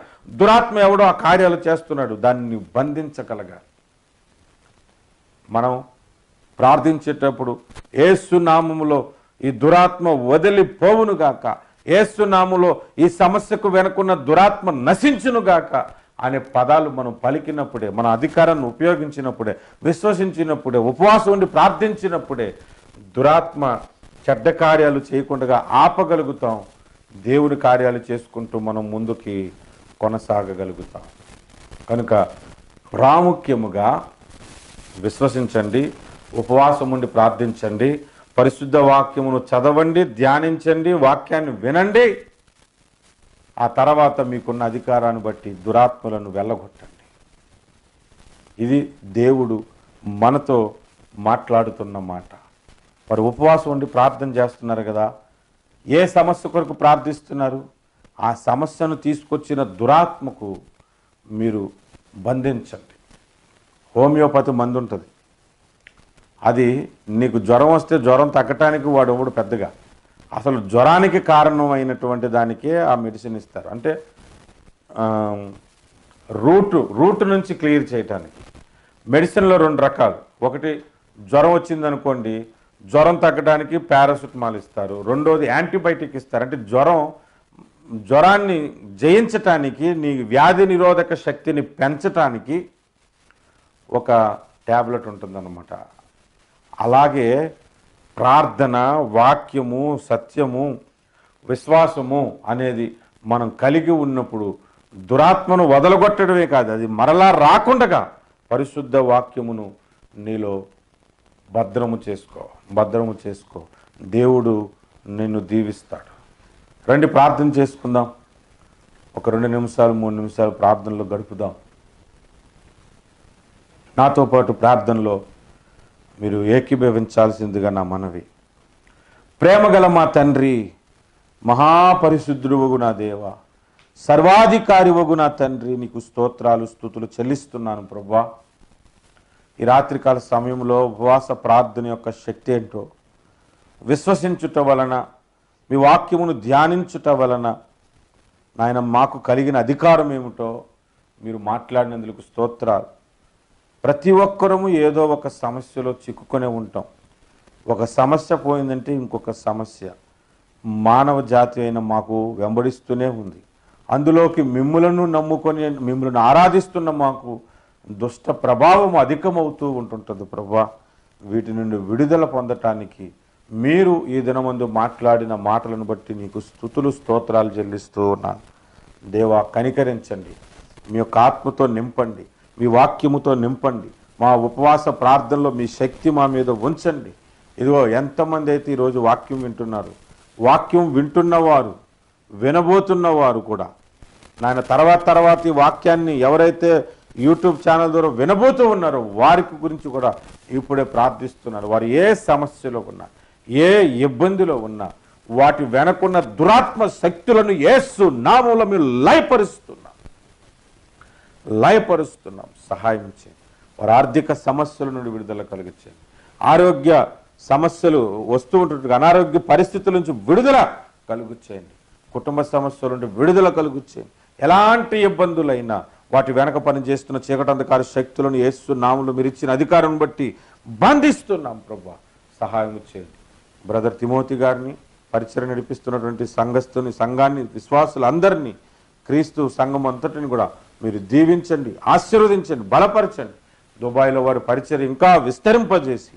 దురాత్మ ఎవడో ఆ కార్యాలు చేస్తున్నాడు దాన్ని బంధించగలగాలి మనం ప్రార్థించేటప్పుడు నామములో ఈ దురాత్మ వదిలిపోవునుగాక ఏసునాములో ఈ సమస్యకు వెనుకున్న దురాత్మ నశించునుగాక అనే పదాలు మనం పలికినప్పుడే మన అధికారాన్ని ఉపయోగించినప్పుడే విశ్వసించినప్పుడే ఉపవాసం ఉండి ప్రార్థించినప్పుడే దురాత్మ చెడ్డ కార్యాలు చేయకుండా ఆపగలుగుతాం దేవుని కార్యాలు చేసుకుంటూ మనం ముందుకి కొనసాగగలుగుతాం కనుక ప్రాముఖ్యముగా విశ్వసించండి ఉపవాసం ఉండి ప్రార్థించండి పరిశుద్ధ వాక్యమును చదవండి ధ్యానించండి వాక్యాన్ని వినండి ఆ తర్వాత మీకున్న అధికారాన్ని బట్టి దురాత్మలను వెళ్ళగొట్టండి ఇది దేవుడు మనతో మాట్లాడుతున్న మాట వారు ఉపవాసం ఉండి ప్రార్థన చేస్తున్నారు కదా ఏ సమస్య కొరకు ప్రార్థిస్తున్నారు ఆ సమస్యను తీసుకొచ్చిన దురాత్మకు మీరు బంధించండి హోమియోపతి మందు ఉంటుంది అది నీకు జ్వరం వస్తే జ్వరం తగ్గటానికి వాడు ఎవడు పెద్దగా అసలు జ్వరానికి కారణమైనటువంటి దానికే ఆ మెడిసిన్ ఇస్తారు అంటే రూట్ రూట్ నుంచి క్లియర్ చేయటానికి మెడిసిన్లో రెండు రకాలు ఒకటి జ్వరం వచ్చిందనుకోండి జ్వరం తగ్గడానికి పారాసిటమాల్ ఇస్తారు రెండోది యాంటీబయాటిక్ ఇస్తారు అంటే జ్వరం జ్వరాన్ని జయించటానికి నీ వ్యాధి నిరోధక శక్తిని పెంచటానికి ఒక ట్యాబ్లెట్ ఉంటుందన్నమాట అలాగే ప్రార్థన వాక్యము సత్యము విశ్వాసము అనేది మనం కలిగి ఉన్నప్పుడు దురాత్మను వదలగొట్టడమే కాదు అది మరలా రాకుండా పరిశుద్ధ వాక్యమును నీలో భద్రము చేసుకో భద్రము చేసుకో దేవుడు నిన్ను దీవిస్తాడు రండి ప్రార్థన చేసుకుందాం ఒక రెండు నిమిషాలు మూడు నిమిషాలు ప్రార్థనలో గడుపుదాం నాతో పాటు ప్రార్థనలో మీరు ఏకీభవించాల్సిందిగా నా మనవి ప్రేమగల మా తండ్రి మహాపరిశుద్ధుడు నా దేవ సర్వాధికారి వగు నా తండ్రి నీకు స్తోత్రాలు స్థుతులు చెల్లిస్తున్నాను ప్రభా ఈ రాత్రికాల సమయంలో ఉపవాస ప్రార్థన యొక్క శక్తి ఏంటో విశ్వసించుట వలన మీ వాక్యమును ధ్యానించుట వలన నాయన మాకు కలిగిన అధికారం ఏమిటో మీరు మాట్లాడినందుకు స్తోత్రాలు ప్రతి ఒక్కరము ఏదో ఒక సమస్యలో చిక్కుకొనే ఉంటాం ఒక సమస్య పోయిందంటే ఇంకొక సమస్య మానవ జాతి అయిన మాకు వెంబడిస్తూనే ఉంది అందులోకి మిమ్ములను నమ్ముకొని మిమ్మల్ని ఆరాధిస్తున్న మాకు దుష్ట ప్రభావం అధికమవుతూ ఉంటుంటుంది ప్రభా వీటి నుండి విడుదల పొందటానికి మీరు ఈ దినమందు మాట్లాడిన మాటలను బట్టి నీకు స్థుతులు స్తోత్రాలు చెల్లిస్తూ ఉన్నాను దేవా కనికరించండి మీ యొక్క ఆత్మతో నింపండి మీ వాక్యముతో నింపండి మా ఉపవాస ప్రార్థనలో మీ శక్తి మా మీద ఉంచండి ఇదిగో ఎంతమంది అయితే ఈరోజు వాక్యం వింటున్నారు వాక్యం వింటున్నవారు వినబోతున్నవారు కూడా నాయన తర్వాత తర్వాత ఈ వాక్యాన్ని ఎవరైతే యూట్యూబ్ ఛానల్ ద్వారా వినబోతూ ఉన్నారో వారికి గురించి కూడా ఇప్పుడే ప్రార్థిస్తున్నారు వారు ఏ సమస్యలో ఉన్నా ఏ ఇబ్బందిలో ఉన్నా వాటి వెనకున్న దురాత్మ శక్తులను ఏసు నామంలో మీరు లయపరుస్తున్నారు లయపరుస్తున్నాం సహాయం చేయండి వారి ఆర్థిక సమస్యల నుండి విడుదల కలిగించండి ఆరోగ్య సమస్యలు వస్తూ ఉంటుంటే అనారోగ్య పరిస్థితుల నుంచి విడుదల కలుగుచ్చేయండి కుటుంబ సమస్యల నుండి విడుదల కలుగుచ్చేయండి ఎలాంటి ఇబ్బందులైనా వాటి వెనక పని చేస్తున్న చీకటంధకార శక్తులను ఏస్తున్నాములు మీరు ఇచ్చిన అధికారం బట్టి బంధిస్తున్నాం ప్రభా సహాయం చేయండి బ్రదర్ తిమోతి గారిని పరిచయం నడిపిస్తున్నటువంటి సంఘస్థుని సంఘాన్ని విశ్వాసులందరినీ క్రీస్తు సంఘం అంతటిని కూడా మీరు దీవించండి ఆశీర్వదించండి బలపరచండి దుబాయ్లో వారి పరిచయం ఇంకా విస్తరింపజేసి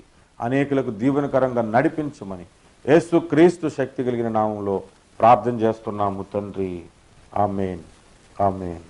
అనేకులకు దీవెనకరంగా నడిపించమని యేసు క్రీస్తు శక్తి కలిగిన నామంలో ప్రార్థన చేస్తున్నాము తండ్రి ఆమెన్ ఆమెన్